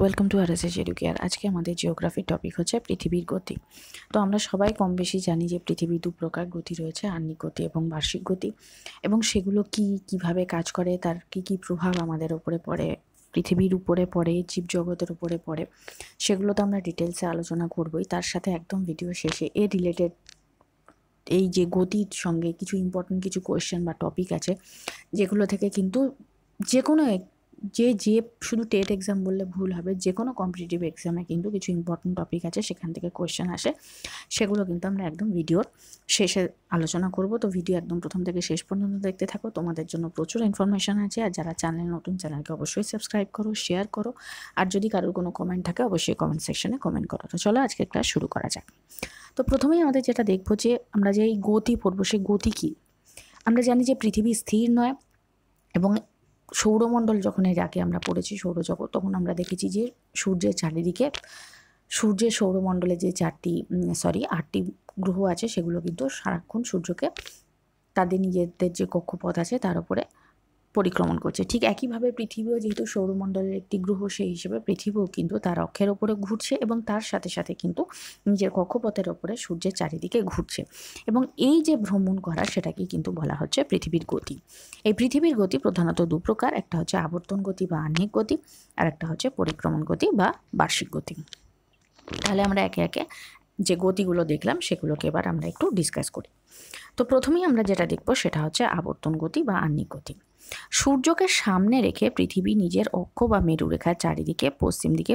welcome to R S S Educare আজকে আমাদের জিওগ্রাফির topic হচ্ছে পৃথিবীর গতি তো আমরা সবাই কম বেশি জানি যে পৃথিবীর দু প্রকার গতি রয়েছে আর্নিক গতি এবং বার্ষিক গতি এবং সেগুলো কি কিভাবে কাজ করে তার কি কি প্রভাব আমাদের ওপরে পড়ে পৃথিবীর উপরে পড়ে জীবজগতের উপরে পড়ে সেগুলো তো আমরা ডিটেলসে আলোচনা করবই তার সাথে একদম ভিডিও শেষে এ রিলেটেড এই যে গতির সঙ্গে কিছু ইম্পর্টেন্ট কিছু কোয়েশ্চেন বা টপিক আছে যেগুলো থেকে কিন্তু যে কোনো এক যে যে শুধু টেট এক্সাম বললে ভুল হবে যে কোনো কম্পিটিটিভ এক্সামে কিন্তু কিছু ইম্পর্টেন্ট টপিক আছে সেখান থেকে কোয়েশ্চেন আসে সেগুলো কিন্তু আমরা একদম ভিডিওর শেষে আলোচনা করব তো ভিডিও একদম প্রথম থেকে শেষ পর্যন্ত দেখতে থাকো তোমাদের জন্য প্রচুর ইনফরমেশান আছে আর যারা চ্যানেল নতুন চ্যানেলকে অবশ্যই সাবস্ক্রাইব করো শেয়ার করো আর যদি কারোর কোনো কমেন্ট থাকে অবশ্যই কমেন্ট সেকশনে কমেন্ট করো তো চলো আজকে ক্লাস শুরু করা যাক তো প্রথমেই আমাদের যেটা দেখবো যে আমরা যে এই গতি পড়বো সেই গতি কী আমরা জানি যে পৃথিবী স্থির নয় এবং সৌরমণ্ডল যখন এর আগে আমরা পড়েছি সৌরজগৎ তখন আমরা দেখেছি যে সূর্যের চারিদিকে সূর্যের সৌরমণ্ডলে যে চারটি সরি আটটি গ্রহ আছে সেগুলো কিন্তু সারাক্ষণ সূর্যকে তাদের নিজেদের যে কক্ষপথ আছে তার উপরে পরিক্রমণ করছে ঠিক একইভাবে পৃথিবীও যেহেতু সৌরমণ্ডলের একটি গ্রহ সেই হিসেবে পৃথিবীও কিন্তু তার অক্ষের ওপরে ঘুরছে এবং তার সাথে সাথে কিন্তু নিজের কক্ষপথের ওপরে সূর্যের চারিদিকে ঘুরছে এবং এই যে ভ্রমণ করা সেটাকে কিন্তু বলা হচ্ছে পৃথিবীর গতি এই পৃথিবীর গতি প্রধানত দু প্রকার একটা হচ্ছে আবর্তন গতি বা আহ্নিক গতি আর একটা হচ্ছে পরিক্রমণ গতি বা বার্ষিক গতি তাহলে আমরা একে একে যে গতিগুলো দেখলাম সেগুলোকে এবার আমরা একটু ডিসকাস করি তো প্রথমেই আমরা যেটা দেখব সেটা হচ্ছে আবর্তন গতি বা আহ্নিক গতি সূর্যকে সামনে রেখে পৃথিবী নিজের অক্ষ বা মেরুরেখার চারিদিকে পশ্চিম দিকে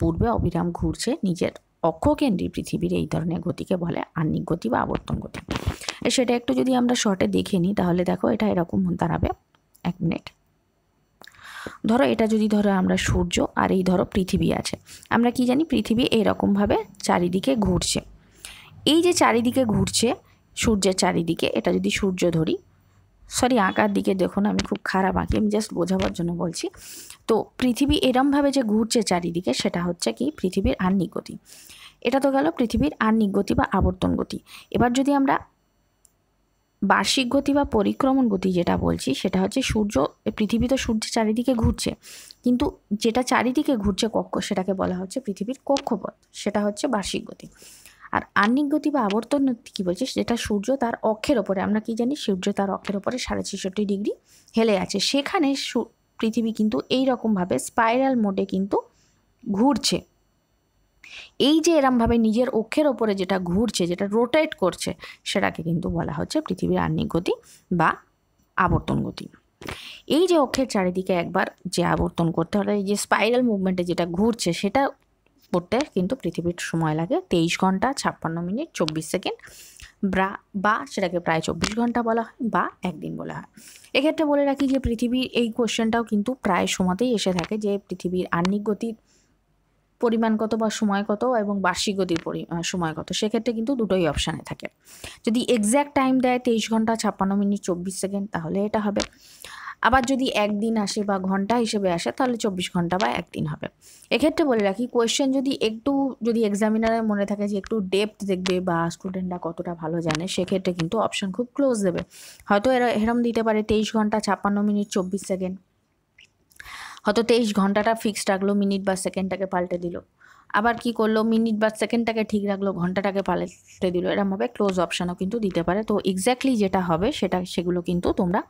পূর্বে অবিরাম ঘুরছে নিজের অক্ষকেন্দ্রিক পৃথিবীর এই ধরনের গতিকে বলে আহ্নিক গতি বা আবর্তন গতি সেটা একটু যদি আমরা শর্টে দেখে নিই তাহলে দেখো এটা এরকম দাঁড়াবে এক মিনিট ধরো এটা যদি ধরো আমরা সূর্য আর এই ধরো পৃথিবী আছে আমরা কি জানি পৃথিবী এরকমভাবে চারিদিকে ঘুরছে এই যে চারিদিকে ঘুরছে সূর্যের চারিদিকে এটা যদি সূর্য ধরি সরি আঁকার দিকে দেখুন আমি খুব খারাপ আঁকি আমি জাস্ট বোঝাবার জন্য বলছি তো পৃথিবী এরমভাবে যে ঘুরছে চারিদিকে সেটা হচ্ছে কি পৃথিবীর আর্নিক গতি এটা তো গেল পৃথিবীর আর্নিক গতি বা আবর্তন গতি এবার যদি আমরা বার্ষিক গতি বা পরিক্রমণ গতি যেটা বলছি সেটা হচ্ছে সূর্য পৃথিবী তো সূর্যের চারিদিকে ঘুরছে কিন্তু যেটা চারিদিকে ঘুরছে কক্ষ সেটাকে বলা হচ্ছে পৃথিবীর কক্ষপথ সেটা হচ্ছে বার্ষিক গতি আর আর্নিক গতি বা আবর্তন গতি কী বলছে যেটা সূর্য তার অক্ষের ওপরে আমরা কি জানি সূর্য তার অক্ষের ওপরে সাড়ে ছেষট্টি ডিগ্রি হেলে আছে সেখানে পৃথিবী কিন্তু এই রকমভাবে স্পাইরাল মোডে কিন্তু ঘুরছে এই যে এরমভাবে নিজের অক্ষের ওপরে যেটা ঘুরছে যেটা রোটেট করছে সেটাকে কিন্তু বলা হচ্ছে পৃথিবীর আহ্নিক গতি বা আবর্তন গতি এই যে অক্ষের চারিদিকে একবার যে আবর্তন করতে হলে এই যে স্পাইরাল মুভমেন্টে যেটা ঘুরছে সেটা করতে কিন্তু পৃথিবীর সময় লাগে তেইশ ঘন্টা ছাপ্পান্ন মিনিট চব্বিশ সেকেন্ড ব্রা বা সেটাকে প্রায় চব্বিশ ঘন্টা বলা হয় বা একদিন বলা হয় এক্ষেত্রে বলে রাখি যে পৃথিবীর এই কোশ্চেনটাও কিন্তু প্রায় সময়তেই এসে থাকে যে পৃথিবীর আর্নিক গতির পরিমাণ কত বা সময় কত এবং বার্ষিক গতির পরি সময় কত সেক্ষেত্রে কিন্তু দুটোই অপশানে থাকে যদি এক্স্যাক্ট টাইম দেয় তেইশ ঘন্টা ছাপ্পান্ন মিনিট চব্বিশ সেকেন্ড তাহলে এটা হবে আবার যদি একদিন আসে বা ঘন্টা হিসেবে আসে তাহলে চব্বিশ ঘন্টা বা একদিন হবে এক্ষেত্রে বলে রাখি কোয়েশ্চেন যদি একটু যদি এক্সামিনারের মনে থাকে যে একটু ডেপথ দেখবে বা স্টুডেন্টরা কতটা ভালো জানে সেক্ষেত্রে কিন্তু অপশন খুব ক্লোজ দেবে হয়তো এরা এরম দিতে পারে তেইশ ঘন্টা ছাপ্পান্ন মিনিট চব্বিশ সেকেন্ড হয়তো তেইশ ঘন্টাটা ফিক্স রাখলো মিনিট বা সেকেন্ডটাকে পাল্টে দিল আবার কি করলো মিনিট বা সেকেন্ডটাকে ঠিক রাখলো ঘন্টাটাকে পাল্টে দিল এরমভাবে ক্লোজ অপশানও কিন্তু দিতে পারে তো এক্স্যাক্টলি যেটা হবে সেটা সেগুলো কিন্তু তোমরা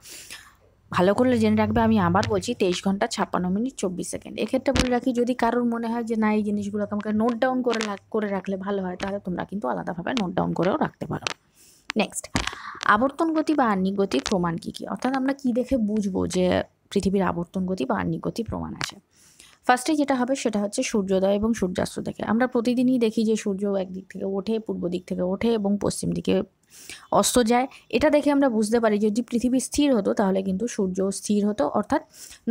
ভালো করলে জেনে রাখবে আমি আবার বলছি তেইশ ঘন্টা ছাপ্পান্ন মিনিট চব্বিশ সেকেন্ড এক্ষেত্রে বলে রাখি যদি কারোর মনে হয় যে না এই জিনিসগুলো তোমাকে নোট ডাউন করে করে রাখলে ভালো হয় তাহলে তোমরা কিন্তু আলাদাভাবে নোট ডাউন করেও রাখতে পারো নেক্সট আবর্তন গতি বা আহ্নিক গতির প্রমাণ কী কী অর্থাৎ আমরা কি দেখে বুঝবো যে পৃথিবীর আবর্তন গতি বা আর্নিক গতি প্রমাণ আছে ফার্স্টে যেটা হবে সেটা হচ্ছে সূর্যোদয় এবং সূর্যাস্ত থেকে আমরা প্রতিদিনই দেখি যে সূর্য একদিক থেকে ওঠে পূর্ব দিক থেকে ওঠে এবং পশ্চিম দিকে অস্ত যায় এটা দেখে আমরা বুঝতে পারি যদি পৃথিবী স্থির হতো তাহলে কিন্তু সূর্য স্থির হতো অর্থাৎ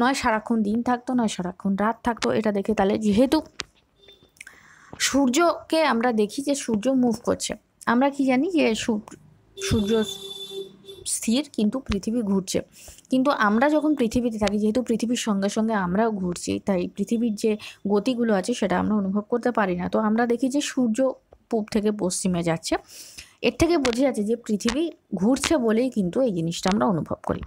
নয় সারাক্ষণ দিন থাকতো নয় সারাক্ষণ রাত থাকতো এটা দেখে তাহলে যেহেতু সূর্যকে আমরা দেখি যে সূর্য মুভ করছে আমরা কি জানি যে সূর্য স্থির কিন্তু পৃথিবী ঘুরছে কিন্তু আমরা যখন পৃথিবীতে থাকি যেহেতু পৃথিবীর সঙ্গে সঙ্গে আমরাও ঘুরছি তাই পৃথিবীর যে গতিগুলো আছে সেটা আমরা অনুভব করতে পারি না তো আমরা দেখি যে সূর্য পূব থেকে পশ্চিমে যাচ্ছে এর থেকে বোঝা যাচ্ছে যে পৃথিবী ঘুরছে বলেই কিন্তু এই জিনিসটা আমরা অনুভব করি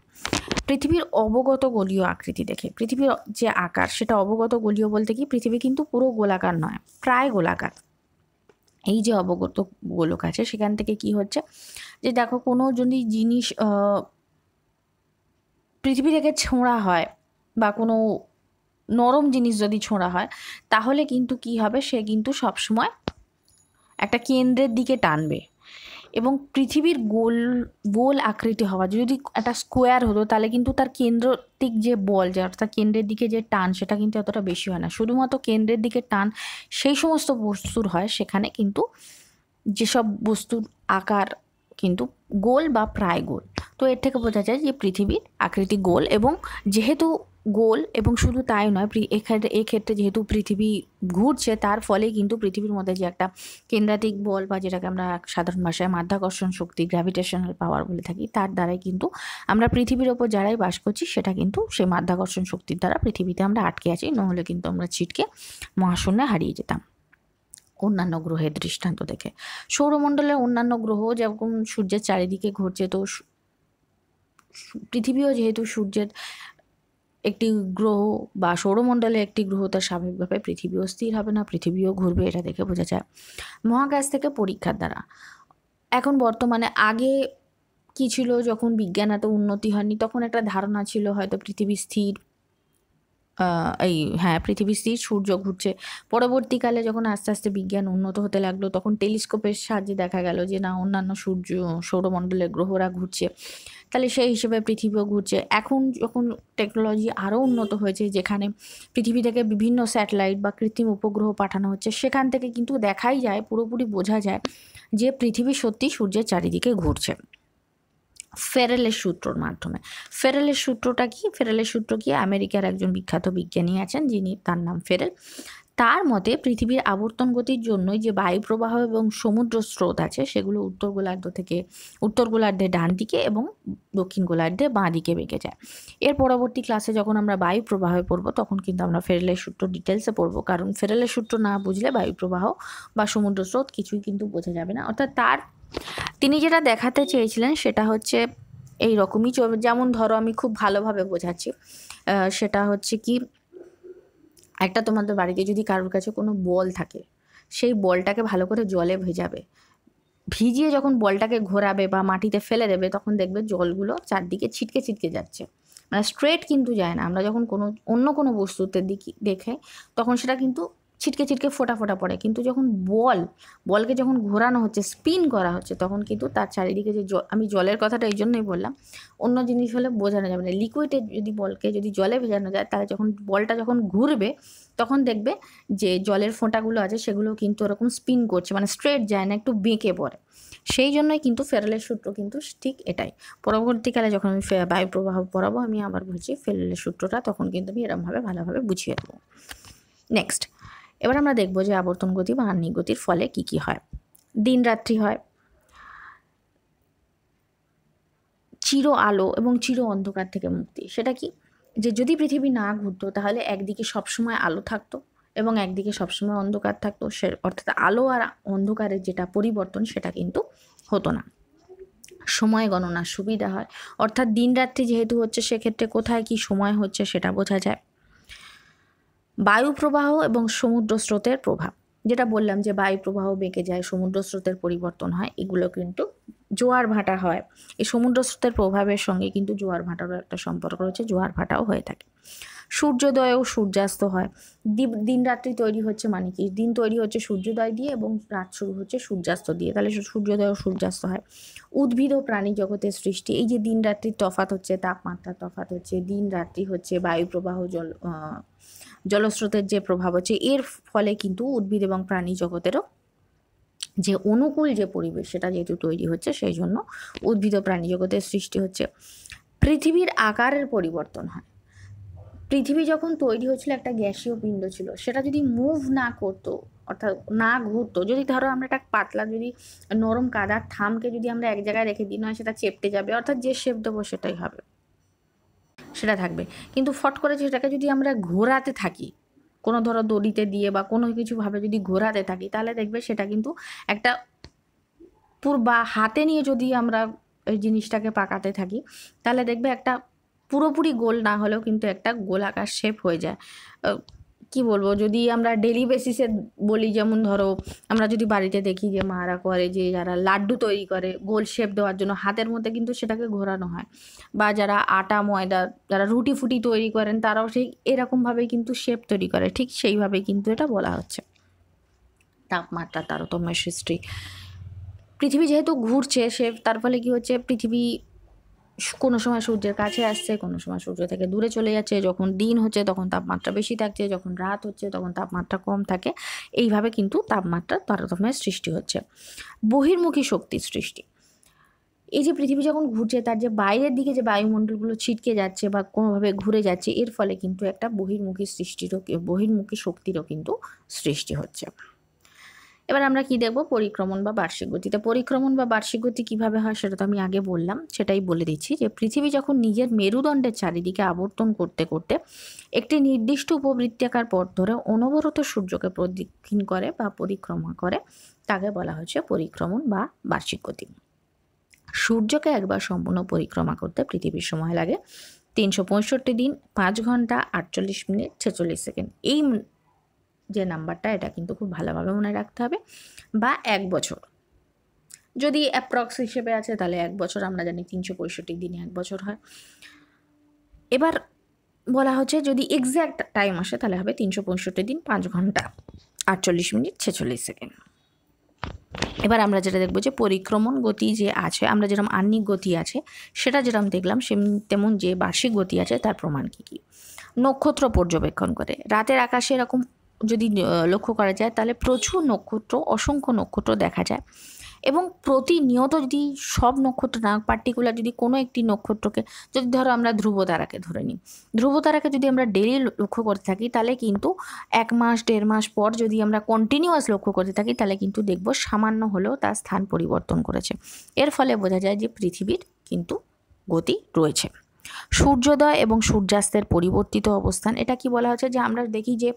পৃথিবীর অবগত গলীয় আকৃতি দেখে পৃথিবীর যে আকার সেটা অবগত গলীয় বলতে কি পৃথিবী কিন্তু পুরো গোলাকার নয় প্রায় গোলাকার এই যে অবগত গোলক আছে সেখান থেকে কি হচ্ছে যে দেখো কোনো যদি জিনিস পৃথিবী থেকে ছোঁড়া হয় বা কোনো নরম জিনিস যদি ছোঁড়া হয় তাহলে কিন্তু কি হবে সে কিন্তু সবসময় একটা কেন্দ্রের দিকে টানবে এবং পৃথিবীর গোল গোল আকৃতি হওয়া যদি একটা স্কোয়ার হতো তাহলে কিন্তু তার কেন্দ্রতিক যে বল যে অর্থাৎ কেন্দ্রের দিকে যে টান সেটা কিন্তু এতটা বেশি হয় না শুধুমাত্র কেন্দ্রের দিকে টান সেই সমস্ত বস্তুর হয় সেখানে কিন্তু যেসব বস্তুর আকার কিন্তু গোল বা প্রায় গোল তো এর থেকে বোঝা যায় যে পৃথিবীর আকৃতি গোল এবং যেহেতু গোল এবং শুধু তাই নয় এখানে এক্ষেত্রে যেহেতু পৃথিবী ঘুরছে তার ফলে কিন্তু পৃথিবীর মধ্যে যে একটা কেন্দ্রাতিক বল বা যেটাকে আমরা সাধারণ ভাষায় মাধ্যাকর্ষণ শক্তি গ্র্যাভিটেশনাল পাওয়ার বলে থাকি তার দ্বারাই কিন্তু আমরা পৃথিবীর ওপর যারাই বাস করছি সেটা কিন্তু সেই মাধ্যাকর্ষণ শক্তির দ্বারা পৃথিবীতে আমরা আটকে আছি নহলে কিন্তু আমরা ছিটকে মহাশূন্যে হারিয়ে যেতাম অন্যান্য গ্রহের দৃষ্টান্ত দেখে সৌরমণ্ডলের অন্যান্য গ্রহ যেরকম সূর্যের চারিদিকে ঘুরছে তো পৃথিবীও যেহেতু সূর্যের একটি গ্রহ বা সৌরমণ্ডলে একটি গ্রহ তার স্বাভাবিকভাবে পৃথিবীও স্থির হবে না পৃথিবীও ঘুরবে এটা দেখে বোঝা যায় মহাকাশ থেকে পরীক্ষার দ্বারা এখন বর্তমানে আগে কি ছিল যখন বিজ্ঞান এত উন্নতি হয়নি তখন একটা ধারণা ছিল হয়তো পৃথিবী স্থির এই হ্যাঁ পৃথিবী স্থির সূর্য ঘুরছে পরবর্তীকালে যখন আস্তে আস্তে বিজ্ঞান উন্নত হতে লাগলো তখন টেলিস্কোপের সাহায্যে দেখা গেল যে না অন্যান্য সূর্য সৌরমণ্ডলের গ্রহরা ঘুরছে তাহলে সেই হিসেবে পৃথিবীও ঘুরছে এখন যখন টেকনোলজি আরও উন্নত হয়েছে যেখানে পৃথিবী থেকে বিভিন্ন স্যাটেলাইট বা কৃত্রিম উপগ্রহ পাঠানো হচ্ছে সেখান থেকে কিন্তু দেখাই যায় পুরোপুরি বোঝা যায় যে পৃথিবী সত্যি সূর্যের চারিদিকে ঘুরছে ফেরেলের সূত্রর মাধ্যমে ফেরেলের সূত্রটা কি ফেরেলের সূত্র কি আমেরিকার একজন বিখ্যাত বিজ্ঞানী আছেন যিনি তার নাম ফেরেল তার মতে পৃথিবীর আবর্তন গতির জন্যই যে বায়ুপ্রবাহ এবং সমুদ্র স্রোত আছে সেগুলো উত্তর গোলার্ধ থেকে উত্তর গোলার্ধে ডান দিকে এবং দক্ষিণ গোলার্ধে বাঁ দিকে বেঁকে যায় এর পরবর্তী ক্লাসে যখন আমরা বায়ুপ্রবাহে পড়ব তখন কিন্তু আমরা ফেরেলের সূত্র ডিটেলসে পড়ব কারণ ফেরেলের সূত্র না বুঝলে বায়ুপ্রবাহ বা সমুদ্র স্রোত কিছুই কিন্তু বোঝা যাবে না অর্থাৎ তার তিনি যেটা দেখাতে চেয়েছিলেন সেটা হচ্ছে এই রকমই যেমন ধরো আমি খুব ভালোভাবে বোঝাচ্ছি সেটা হচ্ছে কি একটা তোমাদের বাড়িতে যদি কারোর কাছে কোনো বল থাকে সেই বলটাকে ভালো করে জলে ভেজাবে ভিজিয়ে যখন বলটাকে ঘোরাবে বা মাটিতে ফেলে দেবে তখন দেখবে জলগুলো চারদিকে ছিটকে ছিটকে যাচ্ছে মানে স্ট্রেট কিন্তু যায় না আমরা যখন কোনো অন্য কোনো বস্তুতে দেখি দেখে তখন সেটা কিন্তু ছিটকে ছিটকে ফোটা ফোটা পড়ে কিন্তু যখন বল বলকে যখন ঘোরানো হচ্ছে স্পিন করা হচ্ছে তখন কিন্তু তার চারিদিকে যে জল আমি জলের কথাটা এই জন্যই বললাম অন্য জিনিস হলে বোঝানো যাবে না লিকুইডে যদি বলকে যদি জলে ভেজানো যায় তাহলে যখন বলটা যখন ঘুরবে তখন দেখবে যে জলের ফোঁটাগুলো আছে সেগুলো কিন্তু ওরকম স্পিন করছে মানে স্ট্রেট যায় না একটু বেঁকে পড়ে সেই জন্যই কিন্তু ফেরালের সূত্র কিন্তু ঠিক এটাই পরবর্তীকালে যখন আমি বায়ু প্রবাহ পড়াবো আমি আবার বলছি ফেরালের সূত্রটা তখন কিন্তু আমি এরমভাবে ভালোভাবে বুঝিয়ে দেবো নেক্সট এবার আমরা দেখব যে আবর্তন গতি বা আহ্নিক গতির ফলে কি কি হয় দিন রাত্রি হয় চির আলো এবং চির অন্ধকার থেকে মুক্তি সেটা কি যে যদি পৃথিবী না ঘুরতো তাহলে একদিকে সবসময় আলো থাকতো এবং একদিকে সবসময় অন্ধকার থাকতো সে অর্থাৎ আলো আর অন্ধকারের যেটা পরিবর্তন সেটা কিন্তু হতো না সময় গণনার সুবিধা হয় অর্থাৎ দিন রাত্রি যেহেতু হচ্ছে সেক্ষেত্রে কোথায় কি সময় হচ্ছে সেটা বোঝা যায় বায়ু প্রবাহ এবং সমুদ্র স্রোতের প্রভাব যেটা বললাম যে বায়ুপ্রবাহ বেঁকে যায় সমুদ্র স্রোতের পরিবর্তন হয় এগুলো কিন্তু জোয়ার ভাটা হয় এই সমুদ্র স্রোতের প্রভাবের সঙ্গে কিন্তু জোয়ার ভাটারও একটা সম্পর্ক রয়েছে জোয়ার ভাটাও হয়ে থাকে সূর্যোদয়েও সূর্যাস্ত হয় দিন রাত্রি তৈরি হচ্ছে মানে কি দিন তৈরি হচ্ছে সূর্যোদয় দিয়ে এবং রাত শুরু হচ্ছে সূর্যাস্ত দিয়ে তাহলে সূর্যোদয় ও সূর্যাস্ত হয় উদ্ভিদ ও প্রাণী জগতের সৃষ্টি এই যে দিন রাত্রির তফাত হচ্ছে তাপমাত্রা তফাত হচ্ছে দিন রাত্রি হচ্ছে বায়ু প্রবাহ জল জলস্রোতের যে প্রভাব আছে এর ফলে কিন্তু উদ্ভিদ এবং প্রাণী জগতেরও যে অনুকূল যে পরিবেশ সেটা যেহেতু তৈরি হচ্ছে সেই জন্য উদ্ভিদ ও প্রাণী জগতের সৃষ্টি হচ্ছে পৃথিবীর আকারের পরিবর্তন হয় পৃথিবী যখন তৈরি হয়েছিল একটা গ্যাসীয় পিণ্ড ছিল সেটা যদি মুভ না করতো অর্থাৎ না ঘুরতো যদি ধরো আমরা একটা পাতলা যদি নরম কাদার থামকে যদি আমরা এক জায়গায় রেখে দিই নয় সেটা চেপটে যাবে অর্থাৎ যে শেপ দেবো সেটাই হবে সেটা থাকবে কিন্তু ফট করে সেটাকে যদি আমরা ঘোরাতে থাকি কোনো ধরো দড়িতে দিয়ে বা কোনো কিছুভাবে যদি ঘোরাতে থাকি তাহলে দেখবে সেটা কিন্তু একটা পুর বা হাতে নিয়ে যদি আমরা এই জিনিসটাকে পাকাতে থাকি তাহলে দেখবে একটা পুরোপুরি গোল না হলেও কিন্তু একটা গোলাকার শেপ হয়ে যায় কি বলবো যদি আমরা ডেলি বেসিসে বলি যেমন ধরো আমরা যদি বাড়িতে দেখি যে মারা করে যে যারা লাড্ডু তৈরি করে গোল শেপ দেওয়ার জন্য হাতের মধ্যে কিন্তু সেটাকে ঘোরানো হয় বা যারা আটা ময়দা যারা রুটি ফুটি তৈরি করেন তারাও সেই এরকমভাবেই কিন্তু শেপ তৈরি করে ঠিক সেইভাবে কিন্তু এটা বলা হচ্ছে তাপমাত্রা তারতম্যের সৃষ্টি পৃথিবী যেহেতু ঘুরছে সে তার ফলে কী হচ্ছে পৃথিবী কোনো সময় সূর্যের কাছে আসছে কোনো সময় সূর্য থেকে দূরে চলে যাচ্ছে যখন দিন হচ্ছে তখন তাপমাত্রা বেশি থাকছে যখন রাত হচ্ছে তখন তাপমাত্রা কম থাকে এইভাবে কিন্তু তাপমাত্রা তারতম্যের সৃষ্টি হচ্ছে বহির্মুখী শক্তির সৃষ্টি এই যে পৃথিবী যখন ঘুরছে তার যে বাইরের দিকে যে বায়ুমণ্ডলগুলো ছিটকে যাচ্ছে বা কোনোভাবে ঘুরে যাচ্ছে এর ফলে কিন্তু একটা বহির্মুখী সৃষ্টিরও বহির্মুখী শক্তিরও কিন্তু সৃষ্টি হচ্ছে এবার আমরা কি দেখব পরিক্রমণ বা বার্ষিক গতিতে পরিক্রমণ বা বার্ষিক গতি কীভাবে হয় সেটা তো আমি আগে বললাম সেটাই বলে দিচ্ছি যে পৃথিবী যখন নিজের মেরুদণ্ডের চারিদিকে আবর্তন করতে করতে একটি নির্দিষ্ট উপবৃত্তাকার পথ ধরে অনবরত সূর্যকে প্রদক্ষিণ করে বা পরিক্রমা করে তাকে বলা হচ্ছে পরিক্রমণ বা বার্ষিক গতি সূর্যকে একবার সম্পূর্ণ পরিক্রমা করতে পৃথিবীর সময় লাগে তিনশো পঁয়ষট্টি দিন পাঁচ ঘন্টা আটচল্লিশ মিনিট ছেচল্লিশ সেকেন্ড এই যে নাম্বারটা এটা কিন্তু খুব ভালোভাবে মনে রাখতে হবে বা এক বছর যদি অ্যাপ্রক্স হিসেবে আছে তাহলে এক বছর আমরা জানি তিনশো পঁয়ষট্টি দিনে এক বছর হয় এবার বলা হচ্ছে যদি এক্স্যাক্ট টাইম আসে তাহলে হবে তিনশো পঁয়ষট্টি দিন পাঁচ ঘন্টা আটচল্লিশ মিনিট ছেচল্লিশ সেকেন্ড এবার আমরা যেটা দেখবো যে পরিক্রমণ গতি যে আছে আমরা যেরকম আহ্নিক গতি আছে সেটা যেরকম দেখলাম সেম তেমন যে বার্ষিক গতি আছে তার প্রমাণ কী কী নক্ষত্র পর্যবেক্ষণ করে রাতের আকাশে এরকম যদি লক্ষ্য করা যায় তাহলে প্রচুর নক্ষত্র অসংখ্য নক্ষত্র দেখা যায় এবং প্রতিনিয়ত যদি সব নক্ষত্র না পার্টিকুলার যদি কোনো একটি নক্ষত্রকে যদি ধরো আমরা ধ্রুব তারাকে ধরে নিই ধ্রুব তারাকে যদি আমরা ডেলি লক্ষ্য করতে থাকি তাহলে কিন্তু এক মাস দেড় মাস পর যদি আমরা কন্টিনিউয়াস লক্ষ্য করতে থাকি তাহলে কিন্তু দেখব সামান্য হলেও তার স্থান পরিবর্তন করেছে এর ফলে বোঝা যায় যে পৃথিবীর কিন্তু গতি রয়েছে সূর্যোদয় এবং সূর্যাস্তের পরিবর্তিত অবস্থান এটা কি বলা হচ্ছে যে আমরা দেখি যে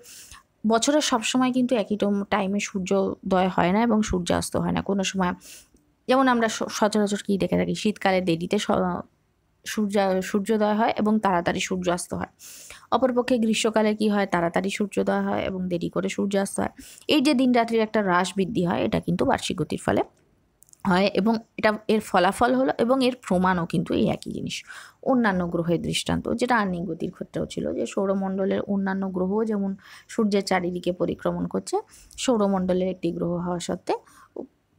বছরের সব সময় কিন্তু একই টাইমে সূর্যোদয় হয় না এবং সূর্যাস্ত হয় না কোনো সময় যেমন আমরা সচরাচর কী দেখে থাকি শীতকালে দেরিতে সূর্য সূর্যোদয় হয় এবং তাড়াতাড়ি সূর্যাস্ত হয় অপরপক্ষে গ্রীষ্মকালে কি হয় তাড়াতাড়ি সূর্যোদয় হয় এবং দেরি করে সূর্যাস্ত হয় এই যে দিন রাত্রির একটা হ্রাস বৃদ্ধি হয় এটা কিন্তু বার্ষিক গতির ফলে হয় এবং এটা এর ফলাফল হলো এবং এর প্রমাণও কিন্তু এই একই জিনিস অন্যান্য গ্রহের দৃষ্টান্ত যেটা আর্নিক গতির ক্ষেত্রেও ছিল যে সৌরমণ্ডলের অন্যান্য গ্রহ যেমন সূর্যের চারিদিকে পরিক্রমণ করছে সৌরমণ্ডলের একটি গ্রহ হওয়া সত্ত্বে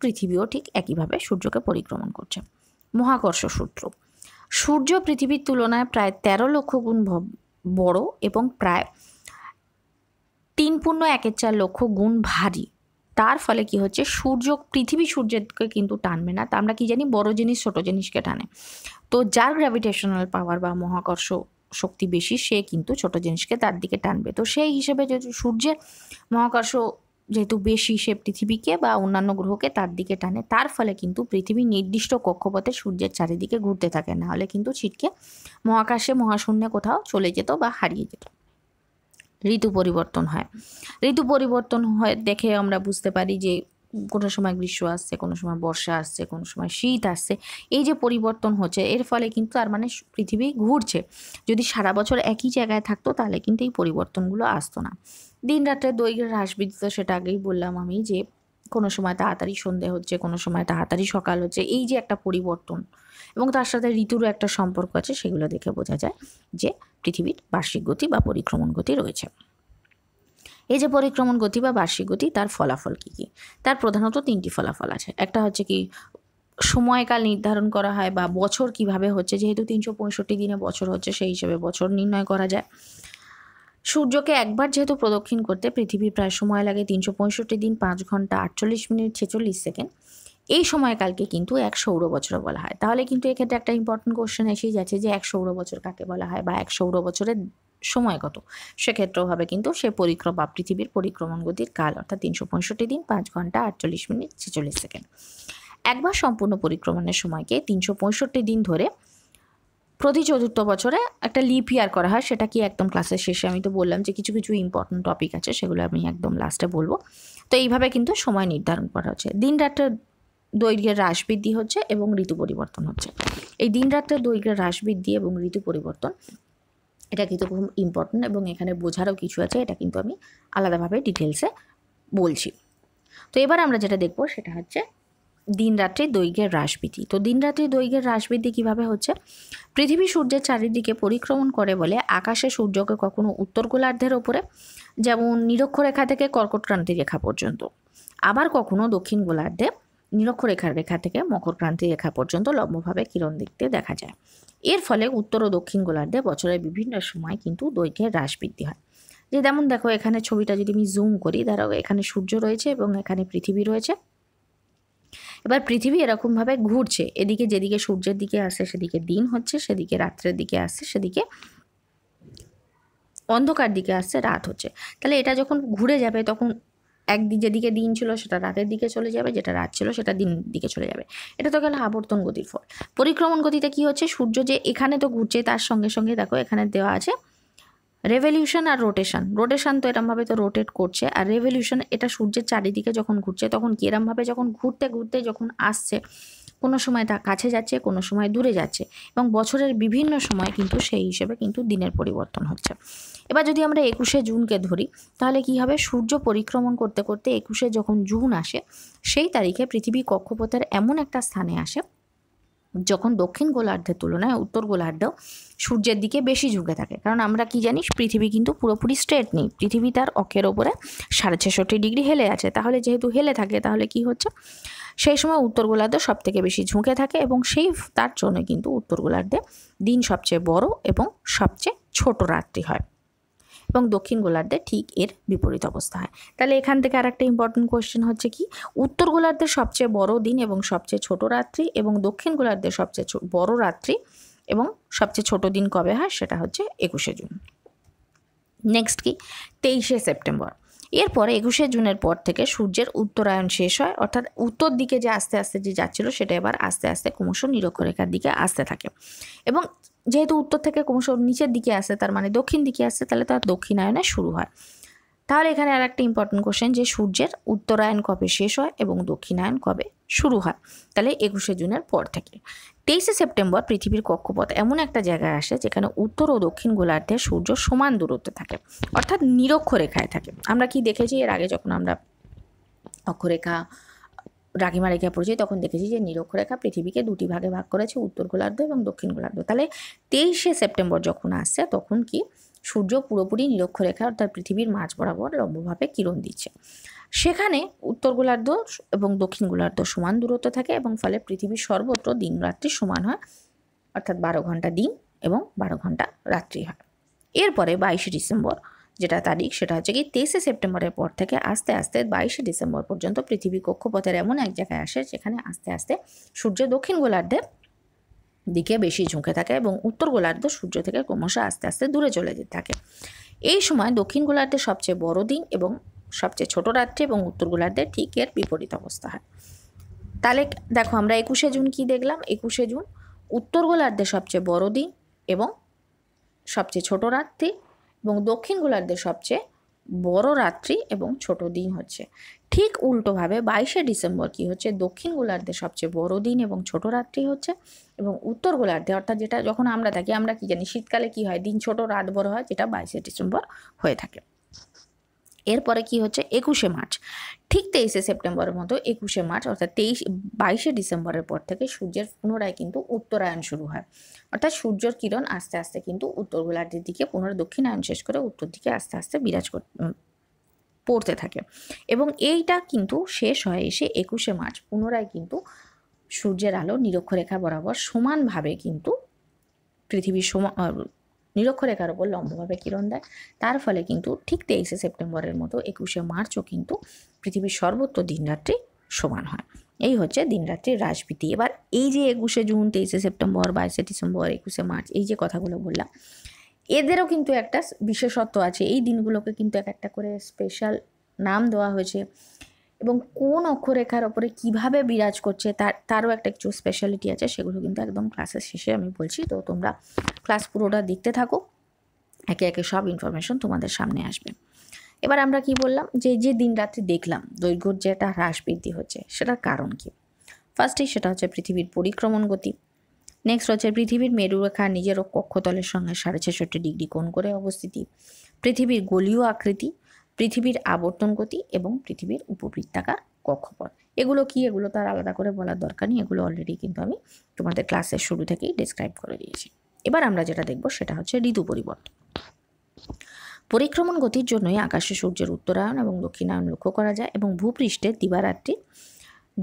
পৃথিবীও ঠিক একইভাবে সূর্যকে পরিক্রমণ করছে মহাকর্ষ সূত্র সূর্য পৃথিবীর তুলনায় প্রায় ১৩ লক্ষ গুণ বড় এবং প্রায় তিন পূর্ণ একের চার লক্ষ গুণ ভারী তার ফলে কি হচ্ছে সূর্য পৃথিবী সূর্যকে কিন্তু টানবে না তা আমরা কি জানি বড় জিনিস ছোট জিনিসকে টানে তো যার গ্র্যাভিটেশনাল পাওয়ার বা মহাকর্ষ শক্তি বেশি সে কিন্তু ছোট জিনিসকে তার দিকে টানবে তো সেই হিসেবে যেহেতু সূর্যের মহাকর্ষ যেহেতু বেশি সে পৃথিবীকে বা অন্যান্য গ্রহকে তার দিকে টানে তার ফলে কিন্তু পৃথিবী নির্দিষ্ট কক্ষপথে সূর্যের চারিদিকে ঘুরতে থাকে না হলে কিন্তু ছিটকে মহাকাশে মহাশূন্যে কোথাও চলে যেত বা হারিয়ে যেত ঋতু পরিবর্তন হয় ঋতু পরিবর্তন হয় দেখে আমরা বুঝতে পারি যে কোনো সময় গ্রীষ্ম আসছে কোনো সময় বর্ষা আসছে কোনো সময় শীত আসছে এই যে পরিবর্তন হচ্ছে এর ফলে কিন্তু তার মানে পৃথিবী ঘুরছে যদি সারা বছর একই জায়গায় থাকতো তাহলে কিন্তু এই পরিবর্তনগুলো আসতো না দিন রাত্রে দৈর্ঘ্যের হ্রাস বৃদ্ধি তো সেটা আগেই বললাম আমি যে কোনো সময় তাড়াতাড়ি সন্ধে হচ্ছে কোনো সময় তাড়াতাড়ি সকাল হচ্ছে এই যে একটা পরিবর্তন এবং তার সাথে ঋতুরও একটা সম্পর্ক আছে সেগুলো দেখে বোঝা যায় যে পৃথিবীর বার্ষিক গতি বা পরিক্রমণ গতি রয়েছে এই যে পরিক্রমণ গতি বা বার্ষিক গতি তার ফলাফল কী কী তার প্রধানত তিনটি ফলাফল আছে একটা হচ্ছে কি সময়কাল নির্ধারণ করা হয় বা বছর কিভাবে হচ্ছে যেহেতু তিনশো পঁয়ষট্টি দিনে বছর হচ্ছে সেই হিসেবে বছর নির্ণয় করা যায় সূর্যকে একবার যেহেতু প্রদক্ষিণ করতে পৃথিবীর প্রায় সময় লাগে তিনশো পঁয়ষট্টি দিন পাঁচ ঘন্টা আটচল্লিশ মিনিট ছেচল্লিশ সেকেন্ড এই সময়কালকে কিন্তু এক সৌর বছর বলা হয় তাহলে কিন্তু এক্ষেত্রে একটা ইম্পর্টেন্ট কোশ্চেন এসেই যাচ্ছে যে এক সৌর বছর কাকে বলা হয় বা এক সৌর বছরের সময় কত সেক্ষেত্রেও হবে কিন্তু সে পরিক্রম বা পৃথিবীর পরিক্রমণ গতির কাল অর্থাৎ তিনশো পঁয়ষট্টি দিন পাঁচ ঘন্টা আটচল্লিশ মিনিট ছেচল্লিশ সেকেন্ড একবার সম্পূর্ণ পরিক্রমণের সময়কে তিনশো পঁয়ষট্টি দিন ধরে প্রতি চতুর্থ বছরে একটা লিপ ইয়ার করা হয় সেটা কি একদম ক্লাসের শেষে আমি তো বললাম যে কিছু কিছু ইম্পর্টেন্ট টপিক আছে সেগুলো আমি একদম লাস্টে বলবো তো এইভাবে কিন্তু সময় নির্ধারণ করা হচ্ছে দিন রাত্রে দৈর্ঘ্যের হ্রাস বৃদ্ধি হচ্ছে এবং ঋতু পরিবর্তন হচ্ছে এই দিন রাত্রে দৈর্ঘ্যের হ্রাস বৃদ্ধি এবং ঋতু পরিবর্তন এটা কিন্তু খুব ইম্পর্ট্যান্ট এবং এখানে বোঝারও কিছু আছে এটা কিন্তু আমি আলাদাভাবে ডিটেলসে বলছি তো এবার আমরা যেটা দেখব সেটা হচ্ছে দিন রাত্রি দৈর্ঘ্যের হ্রাসবৃদ্ধি তো দিন রাত্রি দৈর্ঘ্যের হ্রাসবৃদ্ধি কীভাবে হচ্ছে পৃথিবী সূর্যের চারিদিকে পরিক্রমণ করে বলে আকাশে সূর্যকে কখনো উত্তর গোলার্ধের ওপরে যেমন নিরক্ষরেখা থেকে কর্কটক্রান্তি রেখা পর্যন্ত আবার কখনো দক্ষিণ গোলার্ধে নিরক্ষরেখার রেখা থেকে মকরক্রান্তি রেখা পর্যন্ত লম্বভাবে কিরণ দেখতে দেখা যায় এর ফলে উত্তর ও দক্ষিণ গোলার্ধে বছরের বিভিন্ন সময় কিন্তু দৈর্ঘ্যের হ্রাস বৃদ্ধি হয় যে যেমন দেখো এখানে ছবিটা যদি আমি জুম করি ধরো এখানে সূর্য রয়েছে এবং এখানে পৃথিবী রয়েছে এবার পৃথিবী এরকমভাবে ঘুরছে এদিকে যেদিকে সূর্যের দিকে আসে সেদিকে দিন হচ্ছে সেদিকে রাত্রের দিকে আসছে সেদিকে অন্ধকার দিকে আসছে রাত হচ্ছে তাহলে এটা যখন ঘুরে যাবে তখন এক যেদিকে দিন ছিল সেটা রাতের দিকে চলে যাবে যেটা রাত ছিল সেটা দিন দিকে চলে যাবে এটা তো গেল আবর্তন গতির ফল পরিক্রমণ গতিতে কি হচ্ছে সূর্য যে এখানে তো ঘুরছে তার সঙ্গে সঙ্গে দেখো এখানে দেওয়া আছে রেভলিউশন আর রোটেশন রোটেশন তো এরমভাবে তো রোটেট করছে আর রেভলিউশন এটা সূর্যের চারিদিকে যখন ঘুরছে তখন কি এরমভাবে যখন ঘুরতে ঘুরতে যখন আসছে কোনো সময় তা কাছে যাচ্ছে কোনো সময় দূরে যাচ্ছে এবং বছরের বিভিন্ন সময় কিন্তু সেই হিসেবে কিন্তু দিনের পরিবর্তন হচ্ছে এবার যদি আমরা একুশে জুনকে ধরি তাহলে কি হবে সূর্য পরিক্রমণ করতে করতে একুশে যখন জুন আসে সেই তারিখে পৃথিবী কক্ষপথের এমন একটা স্থানে আসে যখন দক্ষিণ গোলার্ধের তুলনায় উত্তর গোলার্ধ সূর্যের দিকে বেশি ঝুঁকে থাকে কারণ আমরা কি জানি পৃথিবী কিন্তু পুরোপুরি স্ট্রেট নেই পৃথিবী তার অক্ষের ওপরে সাড়ে ছেষট্টি ডিগ্রি হেলে আছে তাহলে যেহেতু হেলে থাকে তাহলে কি হচ্ছে সেই সময় উত্তর গোলার্ধ সব থেকে বেশি ঝুঁকে থাকে এবং সেই তার জন্য কিন্তু উত্তর গোলার্ধে দিন সবচেয়ে বড় এবং সবচেয়ে ছোট রাত্রি হয় এবং দক্ষিণ গোলার্ধে ঠিক এর বিপরীত অবস্থা হয় তাহলে এখান থেকে আর একটা ইম্পর্টেন্ট কোয়েশ্চেন হচ্ছে কি উত্তর গোলার্ধের সবচেয়ে বড় দিন এবং সবচেয়ে ছোট রাত্রি এবং দক্ষিণ গোলার্ধের সবচেয়ে বড় রাত্রি এবং সবচেয়ে ছোট দিন কবে হয় সেটা হচ্ছে একুশে জুন নেক্সট কি তেইশে সেপ্টেম্বর এরপরে একুশে জুনের পর থেকে সূর্যের উত্তরায়ণ শেষ হয় অর্থাৎ উত্তর দিকে যে আস্তে আস্তে যে যাচ্ছিল সেটা এবার আস্তে আস্তে ক্রমশ নিরক্ষরেখার দিকে আসতে থাকে এবং যেহেতু উত্তর থেকে ক্রমশ নিচের দিকে আসে তার মানে দক্ষিণ দিকে আসে তাহলে তার দক্ষিণায়নে শুরু হয় তাহলে এখানে আর একটা ইম্পর্টেন্ট কোশ্চেন যে সূর্যের উত্তরায়ণ কবে শেষ হয় এবং দক্ষিণায়ন কবে শুরু হয় তাহলে একুশে জুনের পর থেকে তেইশে সেপ্টেম্বর পৃথিবীর কক্ষপথ এমন একটা জায়গায় আসে যেখানে উত্তর ও দক্ষিণ গোলার্ধে সূর্য সমান দূরত্বে থাকে অর্থাৎ নিরক্ষরেখায় থাকে আমরা কি দেখেছি এর আগে যখন আমরা অক্ষরেখা রাগিমা রেখা পড়েছি তখন দেখেছি যে নিরক্ষরেখা পৃথিবীকে দুটি ভাগে ভাগ করেছে উত্তর গোলার্ধ এবং দক্ষিণ গোলার্ধ তাহলে তেইশে সেপ্টেম্বর যখন আসছে তখন কি সূর্য পুরোপুরি নিরক্ষরেখা অর্থাৎ পৃথিবীর মাঝ বরাবর লম্বভাবে কিরণ দিচ্ছে সেখানে উত্তর গোলার্ধ এবং দক্ষিণ গোলার্ধ সমান দূরত্ব থাকে এবং ফলে পৃথিবীর সর্বত্র দিন রাত্রি সমান হয় অর্থাৎ বারো ঘন্টা দিন এবং বারো ঘন্টা রাত্রি হয় এরপরে বাইশে ডিসেম্বর যেটা তারিখ সেটা হচ্ছে কি তেইশে সেপ্টেম্বরের পর থেকে আস্তে আস্তে বাইশে ডিসেম্বর পর্যন্ত পৃথিবী কক্ষপথের এমন এক জায়গায় আসে যেখানে আস্তে আস্তে সূর্য দক্ষিণ গোলার্ধে দিকে বেশি ঝুঁকে থাকে এবং উত্তর গোলার্ধ সূর্য থেকে ক্রমশ আস্তে আস্তে দূরে চলে যেতে থাকে এই সময় দক্ষিণ গোলার্ধের সবচেয়ে বড় দিন এবং সবচেয়ে ছোট রাত্রি এবং উত্তর গোলার্ধে ঠিক এর বিপরীত অবস্থা হয় তাহলে দেখো আমরা একুশে জুন কি দেখলাম একুশে জুন উত্তর গোলার্ধে সবচেয়ে বড় দিন এবং সবচেয়ে ছোট রাত্রি এবং দক্ষিণ গোলার্ধের সবচেয়ে বড় রাত্রি এবং ছোট দিন হচ্ছে ঠিক উল্টোভাবে বাইশে ডিসেম্বর কি হচ্ছে দক্ষিণ গোলার্ধে সবচেয়ে বড় দিন এবং ছোট রাত্রি হচ্ছে এবং উত্তর গোলার্ধে অর্থাৎ যেটা যখন আমরা থাকি আমরা কি জানি শীতকালে কি হয় দিন ছোট রাত বড় হয় যেটা বাইশে ডিসেম্বর হয়ে থাকে এরপরে কি হচ্ছে একুশে মার্চ ঠিক তেইশে সেপ্টেম্বরের মতো একুশে মার্চ অর্থাৎ তেইশ বাইশে ডিসেম্বরের পর থেকে সূর্যের পুনরায় কিন্তু উত্তরায়ণ শুরু হয় অর্থাৎ সূর্যর কিরণ আস্তে আস্তে কিন্তু উত্তর গোলার্ধের দিকে পুনরায় দক্ষিণায়ন শেষ করে উত্তর দিকে আস্তে আস্তে বিরাজ কর পড়তে থাকে এবং এইটা কিন্তু শেষ হয় এসে একুশে মার্চ পুনরায় কিন্তু সূর্যের আলো নিরক্ষরেখা বরাবর সমানভাবে কিন্তু পৃথিবীর সমান নিরক্ষরেখার ওপর লম্বভাবে কিরণ দেয় তার ফলে কিন্তু ঠিক তেইশে সেপ্টেম্বরের মতো একুশে মার্চও কিন্তু পৃথিবীর সর্বত্র দিনরাত্রি সমান হয় এই হচ্ছে দিনরাত্রির হ্রাসবৃদ্ধি এবার এই যে একুশে জুন তেইশে সেপ্টেম্বর বাইশে ডিসেম্বর একুশে মার্চ এই যে কথাগুলো বললাম এদেরও কিন্তু একটা বিশেষত্ব আছে এই দিনগুলোকে কিন্তু এক একটা করে স্পেশাল নাম দেওয়া হয়েছে এবং কোন অক্ষরেখার ওপরে কিভাবে বিরাজ করছে তার তারও একটা কিছু স্পেশালিটি আছে সেগুলো কিন্তু একদম ক্লাসের শেষে আমি বলছি তো তোমরা ক্লাস পুরোটা দেখতে থাকো একে একে সব ইনফরমেশন তোমাদের সামনে আসবে এবার আমরা কি বললাম যে যে দিন রাত্রি দেখলাম দৈর্ঘ্যর যে একটা হ্রাস বৃদ্ধি হচ্ছে সেটার কারণ কি ফার্স্টেই সেটা হচ্ছে পৃথিবীর পরিক্রমণ গতি নেক্সট হচ্ছে পৃথিবীর মেরুরেখা নিজেরও কক্ষতলের সঙ্গে সাড়ে ছেষট্টি ডিগ্রি কোণ করে অবস্থিতি পৃথিবীর গলীয় আকৃতি পৃথিবীর আবর্তন গতি এবং পৃথিবীর উপবৃত্তাকার কক্ষপথ এগুলো কি এগুলো তার আলাদা করে বলার দরকার নেই এগুলো অলরেডি কিন্তু আমি তোমাদের ক্লাসের শুরু থেকেই ডিসক্রাইব করে দিয়েছি এবার আমরা যেটা দেখব সেটা হচ্ছে ঋতু পরিবর্তন পরিক্রমণ গতির জন্যই আকাশে সূর্যের উত্তরায়ণ এবং দক্ষিণায়ণ লক্ষ্য করা যায় এবং ভূপৃষ্ঠে দিবারাত্রি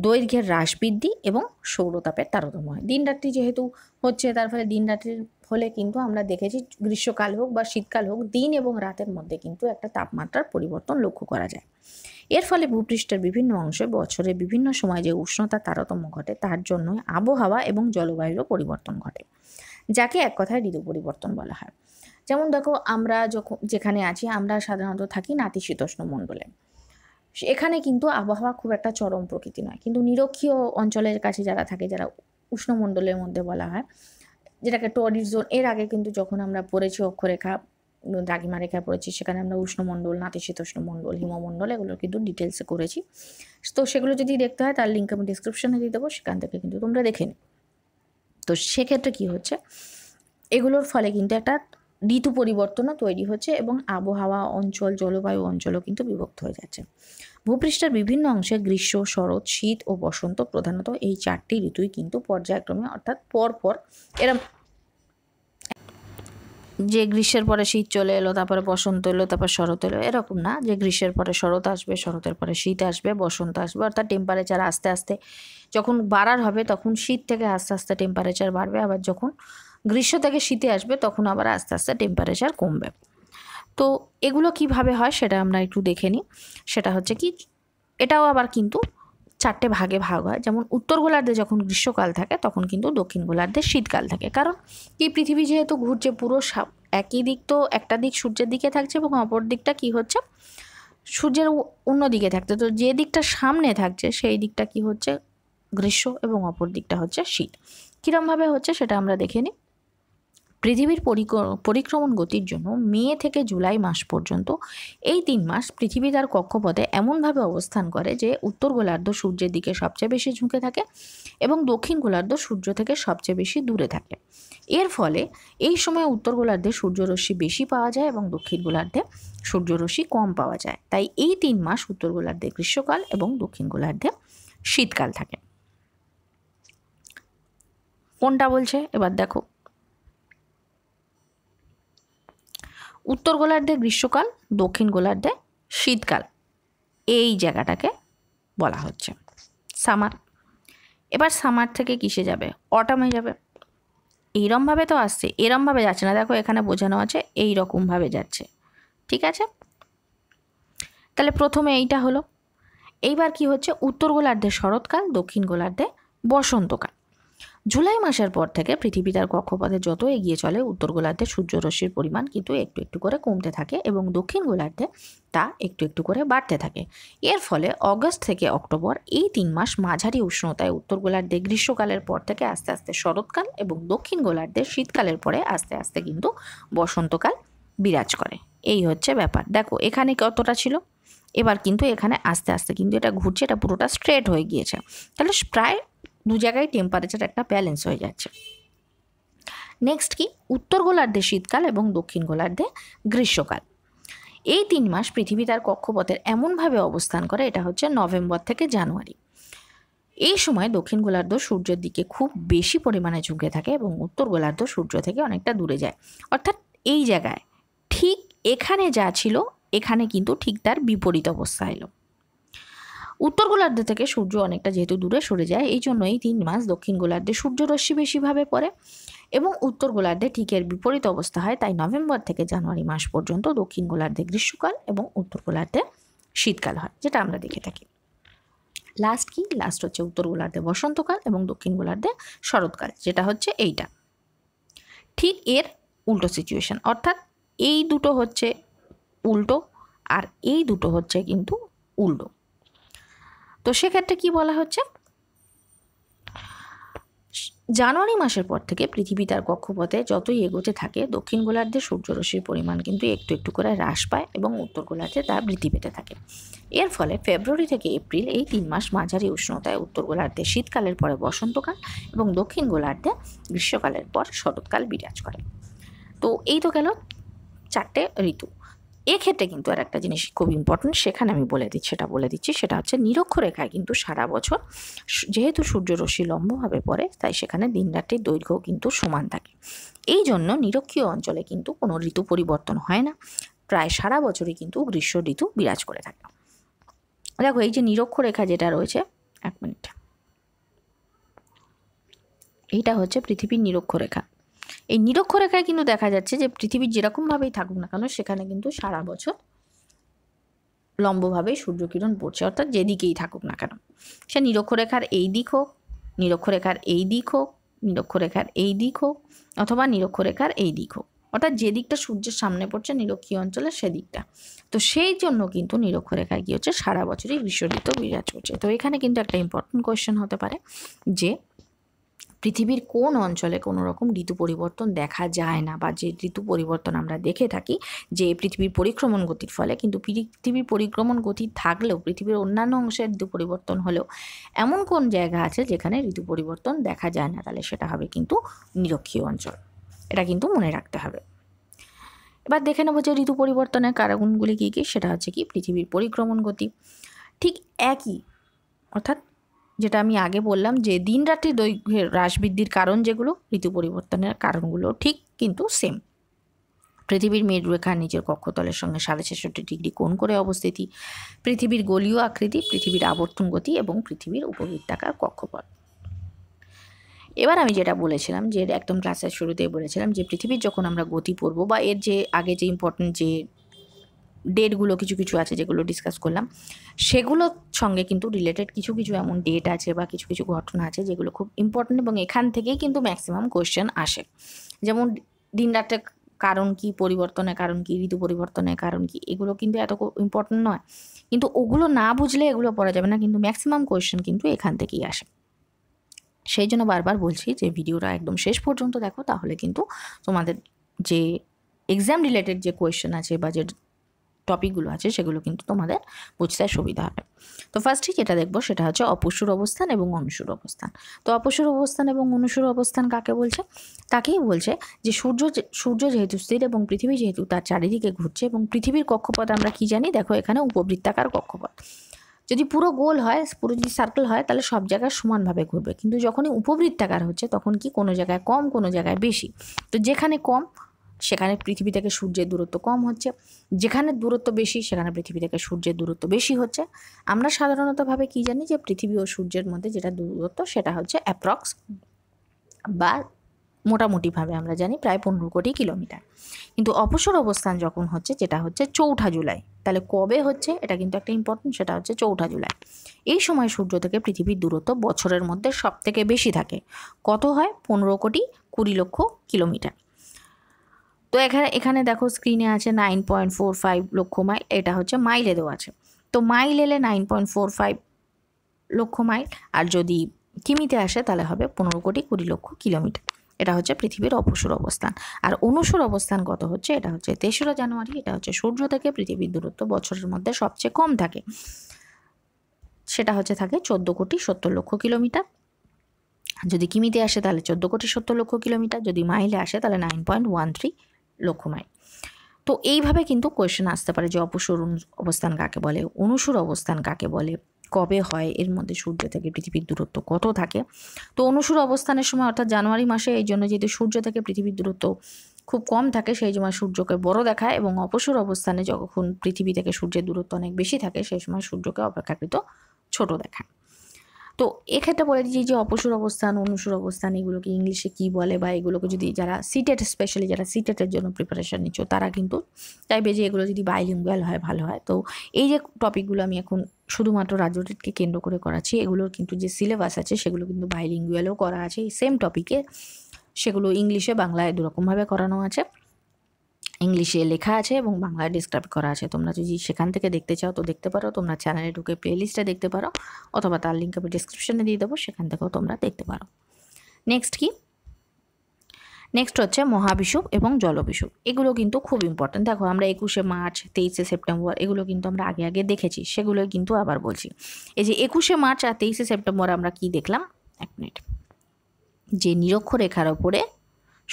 দৈর্ঘ্যের হ্রাস বৃদ্ধি এবং সৌরতাপের তারতম্য হয় দিনরাত্রি যেহেতু হচ্ছে তার ফলে দিনরাত্রির হলে কিন্তু আমরা দেখেছি গ্রীষ্মকাল হোক বা শীতকাল হোক দিন এবং রাতের মধ্যে কিন্তু একটা তাপমাত্রার পরিবর্তন লক্ষ্য করা যায় এর ফলে ভূপৃষ্ঠের বিভিন্ন অংশে বছরে বিভিন্ন সময় যে উষ্ণতা তারতম্য ঘটে তার জন্য আবহাওয়া এবং জলবায়ুরও পরিবর্তন ঘটে যাকে এক কথায় ঋতু পরিবর্তন বলা হয় যেমন দেখো আমরা যখন যেখানে আছি আমরা সাধারণত থাকি নাতিশীতোষ্ণ মণ্ডলে এখানে কিন্তু আবহাওয়া খুব একটা চরম প্রকৃতি নয় কিন্তু নিরক্ষীয় অঞ্চলের কাছে যারা থাকে যারা উষ্ণমণ্ডলের মধ্যে বলা হয় যেটাকে টরির জোন এর আগে কিন্তু যখন আমরা পড়েছি অক্ষরেখা দ্রাঘিমা রেখা পড়েছি সেখানে আমরা উষ্ণমণ্ডল নাতিশীতোষ্ণ হিমমণ্ডল এগুলো কিন্তু ডিটেলসে করেছি তো সেগুলো যদি দেখতে হয় তার লিঙ্ক আমি ডিসক্রিপশানে দিয়ে দেবো সেখান থেকে কিন্তু তোমরা দেখে নিই তো সেক্ষেত্রে কী হচ্ছে এগুলোর ফলে কিন্তু একটা ঋতু পরিবর্তনও তৈরি হচ্ছে এবং আবহাওয়া অঞ্চল জলবায়ু অঞ্চলও কিন্তু বিভক্ত হয়ে যাচ্ছে ভূপৃষ্ঠের বিভিন্ন অংশে গ্রীষ্ম শরৎ শীত ও বসন্ত প্রধানত এই চারটি ঋতুই কিন্তু পর্যায়ক্রমে অর্থাৎ পরপর এরম যে গ্রীষ্মের পরে শীত চলে এলো তারপরে বসন্ত এলো তারপর শরৎ এলো এরকম না যে গ্রীষ্মের পরে শরৎ আসবে শরতের পরে শীত আসবে বসন্ত আসবে অর্থাৎ টেম্পারেচার আস্তে আস্তে যখন বাড়ার হবে তখন শীত থেকে আস্তে আস্তে টেম্পারেচার বাড়বে আবার যখন গ্রীষ্ম থেকে শীতে আসবে তখন আবার আস্তে আস্তে টেম্পারেচার কমবে তো এগুলো কিভাবে হয় সেটা আমরা একটু দেখে নিই সেটা হচ্ছে কি এটাও আবার কিন্তু চারটে ভাগে ভাগ হয় যেমন উত্তর গোলার্ধে যখন গ্রীষ্মকাল থাকে তখন কিন্তু দক্ষিণ গোলার্ধে শীতকাল থাকে কারণ এই পৃথিবী যেহেতু ঘুরছে পুরো একই দিক তো একটা দিক সূর্যের দিকে থাকছে এবং অপর দিকটা কি হচ্ছে সূর্যের অন্য দিকে থাকছে তো যে দিকটা সামনে থাকছে সেই দিকটা কি হচ্ছে গ্রীষ্ম এবং অপর দিকটা হচ্ছে শীত কীরমভাবে হচ্ছে সেটা আমরা দেখে নিই পৃথিবীর পরিক্রমণ গতির জন্য মে থেকে জুলাই মাস পর্যন্ত এই তিন মাস পৃথিবী তার কক্ষপথে এমনভাবে অবস্থান করে যে উত্তর গোলার্ধ সূর্যের দিকে সবচেয়ে বেশি ঝুঁকে থাকে এবং দক্ষিণ গোলার্ধ সূর্য থেকে সবচেয়ে বেশি দূরে থাকে এর ফলে এই সময় উত্তর গোলার্ধে সূর্যরশ্মি বেশি পাওয়া যায় এবং দক্ষিণ গোলার্ধে সূর্যরশ্মি কম পাওয়া যায় তাই এই তিন মাস উত্তর গোলার্ধে গ্রীষ্মকাল এবং দক্ষিণ গোলার্ধে শীতকাল থাকে কোনটা বলছে এবার দেখো উত্তর গোলার্ধে গ্রীষ্মকাল দক্ষিণ গোলার্ধে শীতকাল এই জায়গাটাকে বলা হচ্ছে সামার এবার সামার থেকে কিসে যাবে অটামে যাবে এইরমভাবে তো আসছে এরমভাবে যাচ্ছে না দেখো এখানে বোঝানো আছে এই রকমভাবে যাচ্ছে ঠিক আছে তাহলে প্রথমে এইটা হলো এইবার কি হচ্ছে উত্তর গোলার্ধে শরৎকাল দক্ষিণ গোলার্ধে বসন্তকাল জুলাই মাসের পর থেকে পৃথিবী তার কক্ষপথে যত এগিয়ে চলে উত্তর গোলার্ধে সূর্যরশ্মির পরিমাণ কিন্তু একটু একটু করে কমতে থাকে এবং দক্ষিণ গোলার্ধে তা একটু একটু করে বাড়তে থাকে এর ফলে অগস্ট থেকে অক্টোবর এই তিন মাস মাঝারি উষ্ণতায় উত্তর গোলার্ধে গ্রীষ্মকালের পর থেকে আস্তে আস্তে শরৎকাল এবং দক্ষিণ গোলার্ধে শীতকালের পরে আস্তে আস্তে কিন্তু বসন্তকাল বিরাজ করে এই হচ্ছে ব্যাপার দেখো এখানে কতটা ছিল এবার কিন্তু এখানে আস্তে আস্তে কিন্তু এটা ঘুরছে এটা পুরোটা স্ট্রেট হয়ে গিয়েছে তাহলে প্রায় দু জায়গায় টেম্পারেচার একটা ব্যালেন্স হয়ে যাচ্ছে নেক্সট কি উত্তর গোলার্ধে শীতকাল এবং দক্ষিণ গোলার্ধে গ্রীষ্মকাল এই তিন মাস পৃথিবী তার কক্ষপথের এমনভাবে অবস্থান করে এটা হচ্ছে নভেম্বর থেকে জানুয়ারি এই সময় দক্ষিণ গোলার্ধ সূর্যের দিকে খুব বেশি পরিমাণে ঝুঁকে থাকে এবং উত্তর গোলার্ধ সূর্য থেকে অনেকটা দূরে যায় অর্থাৎ এই জায়গায় ঠিক এখানে যা ছিল এখানে কিন্তু ঠিক তার বিপরীত অবস্থা এলো উত্তর গোলার্ধ থেকে সূর্য অনেকটা যেহেতু দূরে সরে যায় এই জন্য এই তিন মাস দক্ষিণ গোলার্ধে সূর্যরশ্মি বেশিভাবে পড়ে এবং উত্তর গোলার্ধে ঠিক এর বিপরীত অবস্থা হয় তাই নভেম্বর থেকে জানুয়ারি মাস পর্যন্ত দক্ষিণ গোলার্ধে গ্রীষ্মকাল এবং উত্তর গোলার্ধে শীতকাল হয় যেটা আমরা দেখে থাকি লাস্ট কি লাস্ট হচ্ছে উত্তর গোলার্ধে বসন্তকাল এবং দক্ষিণ গোলার্ধে শরৎকাল যেটা হচ্ছে এইটা ঠিক এর উল্টো সিচুয়েশন অর্থাৎ এই দুটো হচ্ছে উল্টো আর এই দুটো হচ্ছে কিন্তু উল্টো তো সেক্ষেত্রে কি বলা হচ্ছে জানুয়ারি মাসের পর থেকে পৃথিবী তার কক্ষপথে যতই এগোতে থাকে দক্ষিণ গোলার্ধে সূর্যরশ্মির পরিমাণ কিন্তু একটু একটু করে হ্রাস পায় এবং উত্তর গোলার্ধে তা বৃদ্ধি পেতে থাকে এর ফলে ফেব্রুয়ারি থেকে এপ্রিল এই তিন মাস মাঝারি উষ্ণতায় উত্তর গোলার্ধে শীতকালের পরে বসন্তকাল এবং দক্ষিণ গোলার্ধে গ্রীষ্মকালের পর শরৎকাল বিরাজ করে তো এই তো গেল চারটে ঋতু এক্ষেত্রে কিন্তু আর একটা জিনিস খুব ইম্পর্টেন্ট সেখানে আমি বলে দিচ্ছি সেটা বলে দিচ্ছি সেটা হচ্ছে নিরক্ষরেখায় কিন্তু সারা বছর যেহেতু সূর্যরশ্মি লম্বভাবে পড়ে তাই সেখানে দিন রাত্রির দৈর্ঘ্য কিন্তু সমান থাকে এই জন্য নিরক্ষীয় অঞ্চলে কিন্তু কোনো ঋতু পরিবর্তন হয় না প্রায় সারা বছরই কিন্তু গ্রীষ্ম ঋতু বিরাজ করে থাকে দেখো এই যে নিরক্ষরেখা যেটা রয়েছে এক মিনিট এইটা হচ্ছে পৃথিবীর নিরক্ষরেখা এই নিরক্ষরেখায় কিন্তু দেখা যাচ্ছে যে পৃথিবী যেরকমভাবেই থাকুক না কেন সেখানে কিন্তু সারা বছর লম্বভাবে সূর্যকিরণ পড়ছে অর্থাৎ যেদিকেই থাকুক না কেন সে নিরক্ষরেখার এই দিক হোক নিরক্ষরেখার এই দিক হোক নিরক্ষরেখার এই দিক হোক অথবা নিরক্ষরেখার এই দিক হোক অর্থাৎ যে দিকটা সূর্যের সামনে পড়ছে নিরক্ষীয় অঞ্চলে সেদিকটা তো সেই জন্য কিন্তু নিরক্ষরেখায় কী হচ্ছে সারা বছরই বিশ্বঋত বিরাজ করছে তো এখানে কিন্তু একটা ইম্পর্টেন্ট কোয়েশ্চেন হতে পারে যে পৃথিবীর কোন অঞ্চলে কোনো রকম ঋতু পরিবর্তন দেখা যায় না বা যে ঋতু পরিবর্তন আমরা দেখে থাকি যে পৃথিবীর পরিক্রমণ গতির ফলে কিন্তু পৃথিবীর পরিক্রমণ গতি থাকলেও পৃথিবীর অন্যান্য অংশের ঋতু পরিবর্তন হলেও এমন কোন জায়গা আছে যেখানে ঋতু পরিবর্তন দেখা যায় না তাহলে সেটা হবে কিন্তু নিরক্ষীয় অঞ্চল এটা কিন্তু মনে রাখতে হবে এবার দেখে নেবো যে ঋতু পরিবর্তনের কারণগুলি কী কী সেটা হচ্ছে কি পৃথিবীর পরিক্রমণ গতি ঠিক একই অর্থাৎ যেটা আমি আগে বললাম যে দিন রাত্রি দৈর্ঘ্যের হ্রাস বৃদ্ধির কারণ যেগুলো ঋতু পরিবর্তনের কারণগুলো ঠিক কিন্তু সেম পৃথিবীর মেরুরেখা নিজের কক্ষতলের সঙ্গে সাড়ে ছেষট্টি ডিগ্রি কোণ করে অবস্থিতি পৃথিবীর গলীয় আকৃতি পৃথিবীর আবর্তন গতি এবং পৃথিবীর উপবৃত্তাকার কক্ষপথ এবার আমি যেটা বলেছিলাম যে একদম ক্লাসের শুরুতেই বলেছিলাম যে পৃথিবীর যখন আমরা গতি পড়ব বা এর যে আগে যে ইম্পর্টেন্ট যে ডেটগুলো কিছু কিছু আছে যেগুলো ডিসকাস করলাম সেগুলোর সঙ্গে কিন্তু রিলেটেড কিছু কিছু এমন ডেট আছে বা কিছু কিছু ঘটনা আছে যেগুলো খুব ইম্পর্টেন্ট এবং এখান থেকেই কিন্তু ম্যাক্সিমাম কোয়েশ্চেন আসে যেমন দিন রাতের কারণ কি পরিবর্তনের কারণ কি ঋতু পরিবর্তনের কারণ কি এগুলো কিন্তু এত ইম্পর্টেন্ট নয় কিন্তু ওগুলো না বুঝলে এগুলো পড়া যাবে না কিন্তু ম্যাক্সিমাম কোয়েশ্চেন কিন্তু এখান থেকেই আসে সেই জন্য বারবার বলছি যে ভিডিওটা একদম শেষ পর্যন্ত দেখো তাহলে কিন্তু তোমাদের যে এক্সাম রিলেটেড যে কোয়েশ্চেন আছে বা যে টপিকগুলো আছে সেগুলো কিন্তু তোমাদের বুঝতে সুবিধা হবে তো ফার্স্টে যেটা দেখবো সেটা হচ্ছে অপসুর অবস্থান এবং অনুসুর অবস্থান তো অপসুর অবস্থান এবং অনুসুর অবস্থান কাকে বলছে তাকেই বলছে যে সূর্য সূর্য যেহেতু স্থির এবং পৃথিবী যেহেতু তার চারিদিকে ঘুরছে এবং পৃথিবীর কক্ষপথ আমরা কি জানি দেখো এখানে উপবৃত্তাকার কক্ষপথ যদি পুরো গোল হয় পুরো যদি সার্কেল হয় তাহলে সব জায়গায় সমানভাবে ঘুরবে কিন্তু যখনই উপবৃত্তাকার হচ্ছে তখন কি কোনো জায়গায় কম কোনো জায়গায় বেশি তো যেখানে কম সেখানে পৃথিবী থেকে সূর্যের দূরত্ব কম হচ্ছে যেখানে দূরত্ব বেশি সেখানে পৃথিবী থেকে সূর্যের দূরত্ব বেশি হচ্ছে আমরা সাধারণতভাবে কি জানি যে পৃথিবী ও সূর্যের মধ্যে যেটা দূরত্ব সেটা হচ্ছে অ্যাপ্রক্স বা মোটামুটিভাবে আমরা জানি প্রায় পনেরো কোটি কিলোমিটার কিন্তু অবসর অবস্থান যখন হচ্ছে যেটা হচ্ছে চৌঠা জুলাই তাহলে কবে হচ্ছে এটা কিন্তু একটা ইম্পর্টেন্ট সেটা হচ্ছে চৌঠা জুলাই এই সময় সূর্য থেকে পৃথিবীর দূরত্ব বছরের মধ্যে সব থেকে বেশি থাকে কত হয় পনেরো কোটি কুড়ি লক্ষ কিলোমিটার তো এখানে এখানে দেখো স্ক্রিনে আছে nine point four five lakh mile এটা হচ্ছে মাইলে দেওয়া আছে তো মাইল এলে nine point four five lakh mile আর যদি কিমিতে আসে তাহলে হবে পনেরো কোটি কুড়ি লক্ষ কিলোমিটার এটা হচ্ছে পৃথিবীর অপসুর অবস্থান আর অনুসুর অবস্থান কত হচ্ছে এটা হচ্ছে তেসরা জানুয়ারি এটা হচ্ছে সূর্য থেকে পৃথিবীর দূরত্ব বছরের মধ্যে সবচেয়ে কম থাকে সেটা হচ্ছে থাকে চোদ্দ কোটি সত্তর লক্ষ কিলোমিটার যদি কিমিতে আসে তাহলে চোদ্দো কোটি সত্তর লক্ষ কিলোমিটার যদি মাইলে আসে তাহলে নাইন পয়েন্ট ওয়ান থ্রি লক্ষ্যমায় তো এইভাবে কিন্তু কোয়েশ্চেন আসতে পারে যে অপসর অবস্থান কাকে বলে অনুসর অবস্থান কাকে বলে কবে হয় এর মধ্যে সূর্য থেকে পৃথিবীর দূরত্ব কত থাকে তো অনুসুর অবস্থানের সময় অর্থাৎ জানুয়ারি মাসে এই জন্য যেহেতু সূর্য থেকে পৃথিবীর দূরত্ব খুব কম থাকে সেই সময় সূর্যকে বড় দেখায় এবং অপসর অবস্থানে যখন পৃথিবী থেকে সূর্যের দূরত্ব অনেক বেশি থাকে সেই সময় সূর্যকে অপেক্ষাকৃত ছোট দেখায় তো এক্ষেত্রে বলে দিচ্ছি যে অপসুর অবস্থান অনুসুর অবস্থান এগুলোকে ইংলিশে কি বলে বা এগুলোকে যদি যারা সিটেট স্পেশালি যারা সিটেটের জন্য প্রিপারেশান নিচ্ছ তারা কিন্তু চাইবে যে এগুলো যদি বাইলিঙ্গুয়াল হয় ভালো হয় তো এই যে টপিকগুলো আমি এখন শুধুমাত্র রাজ্যটিকে কেন্দ্র করে করাচ্ছি এগুলোর কিন্তু যে সিলেবাস আছে সেগুলো কিন্তু বাইলিঙ্গুয়ালও করা আছে এই সেম টপিকে সেগুলো ইংলিশে বাংলায় দুরকমভাবে করানো আছে ইংলিশে লেখা আছে এবং বাংলায় ডিসক্রাইব করা আছে তোমরা যদি সেখান থেকে দেখতে চাও তো দেখতে পারো তোমরা চ্যানেলে ঢুকে প্লেলিস্টে দেখতে পারো অথবা তার লিঙ্ক আমি ডিসক্রিপশানে দিয়ে দেবো সেখান থেকেও তোমরা দেখতে পারো নেক্সট কি নেক্সট হচ্ছে মহাবিষুব এবং জলবিষুব এগুলো কিন্তু খুব ইম্পর্ট্যান্ট দেখো আমরা একুশে মার্চ তেইশে সেপ্টেম্বর এগুলো কিন্তু আমরা আগে আগে দেখেছি সেগুলোই কিন্তু আবার বলছি এই যে একুশে মার্চ আর তেইশে সেপ্টেম্বর আমরা কি দেখলাম এক মিনিট যে নিরক্ষরেখার ওপরে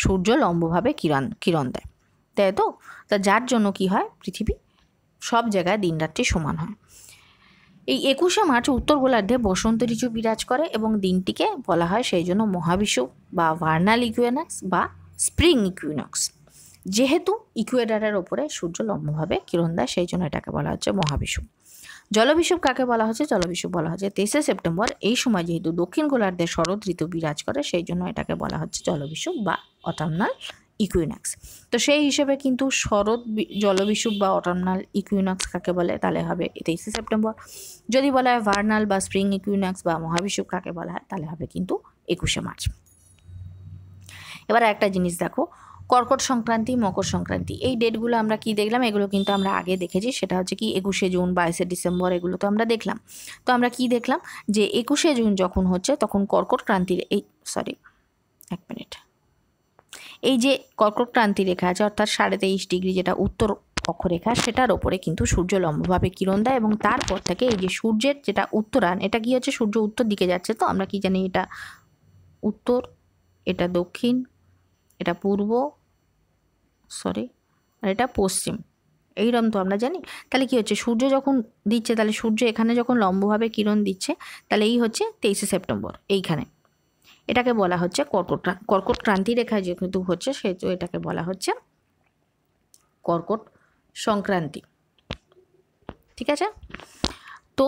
সূর্য লম্বভাবে কিরণ কিরণ দেয় দেয় তো তা যার জন্য কি হয় পৃথিবী সব জায়গায় দিন রাত্রি সমান হয় এই একুশে মার্চ উত্তর গোলার্ধে বসন্ত ঋতু বিরাজ করে এবং দিনটিকে বলা হয় সেই জন্য মহাবিশ্ব বা ভার্নাল ইকুয়েনক্স বা স্প্রিং ইকুইনক্স যেহেতু ইকুয়েডারের ওপরে সূর্য লম্বভাবে কিরণ দেয় সেই জন্য এটাকে বলা হচ্ছে মহাবিশ্ব জলবিষুব কাকে বলা হচ্ছে জলবিষুব বলা হচ্ছে তেইশে সেপ্টেম্বর এই সময় যেহেতু দক্ষিণ গোলার্ধে শরৎ ঋতু বিরাজ করে সেই জন্য এটাকে বলা হচ্ছে জলবিষুব বা অটামনাল ইকুইনাক্স তো সেই হিসেবে কিন্তু শরৎ জলবিষুপ বা অটার্নাল ইকুইনাক্স কাকে বলে তাহলে হবে তেইশে সেপ্টেম্বর যদি বলা হয় ভার্নাল বা স্প্রিং ইকুইনাক্স বা মহাবিষুপ কাকে বলা হয় তাহলে হবে কিন্তু একুশে মার্চ এবার একটা জিনিস দেখো কর্কট সংক্রান্তি মকর সংক্রান্তি এই ডেটগুলো আমরা কি দেখলাম এগুলো কিন্তু আমরা আগে দেখেছি সেটা হচ্ছে কি একুশে জুন বাইশে ডিসেম্বর এগুলো তো আমরা দেখলাম তো আমরা কি দেখলাম যে একুশে জুন যখন হচ্ছে তখন কর্কট ক্রান্তির এই সরি এক মিনিট এই যে কর্কক্রান্তি রেখা আছে অর্থাৎ সাড়ে তেইশ ডিগ্রি যেটা উত্তর অক্ষরেখা সেটার ওপরে কিন্তু সূর্য লম্বভাবে কিরণ দেয় এবং তারপর থেকে এই যে সূর্যের যেটা উত্তরায়ণ এটা কি হচ্ছে সূর্য উত্তর দিকে যাচ্ছে তো আমরা কি জানি এটা উত্তর এটা দক্ষিণ এটা পূর্ব সরি আর এটা পশ্চিম এইরকম তো আমরা জানি তাহলে কি হচ্ছে সূর্য যখন দিচ্ছে তাহলে সূর্য এখানে যখন লম্বভাবে কিরণ দিচ্ছে তাহলে এই হচ্ছে তেইশে সেপ্টেম্বর এইখানে এটাকে বলা হচ্ছে কর্কট কর্কট ক্রান্তি রেখা যেহেতু হচ্ছে সেহেতু এটাকে বলা হচ্ছে কর্কট সংক্রান্তি ঠিক আছে তো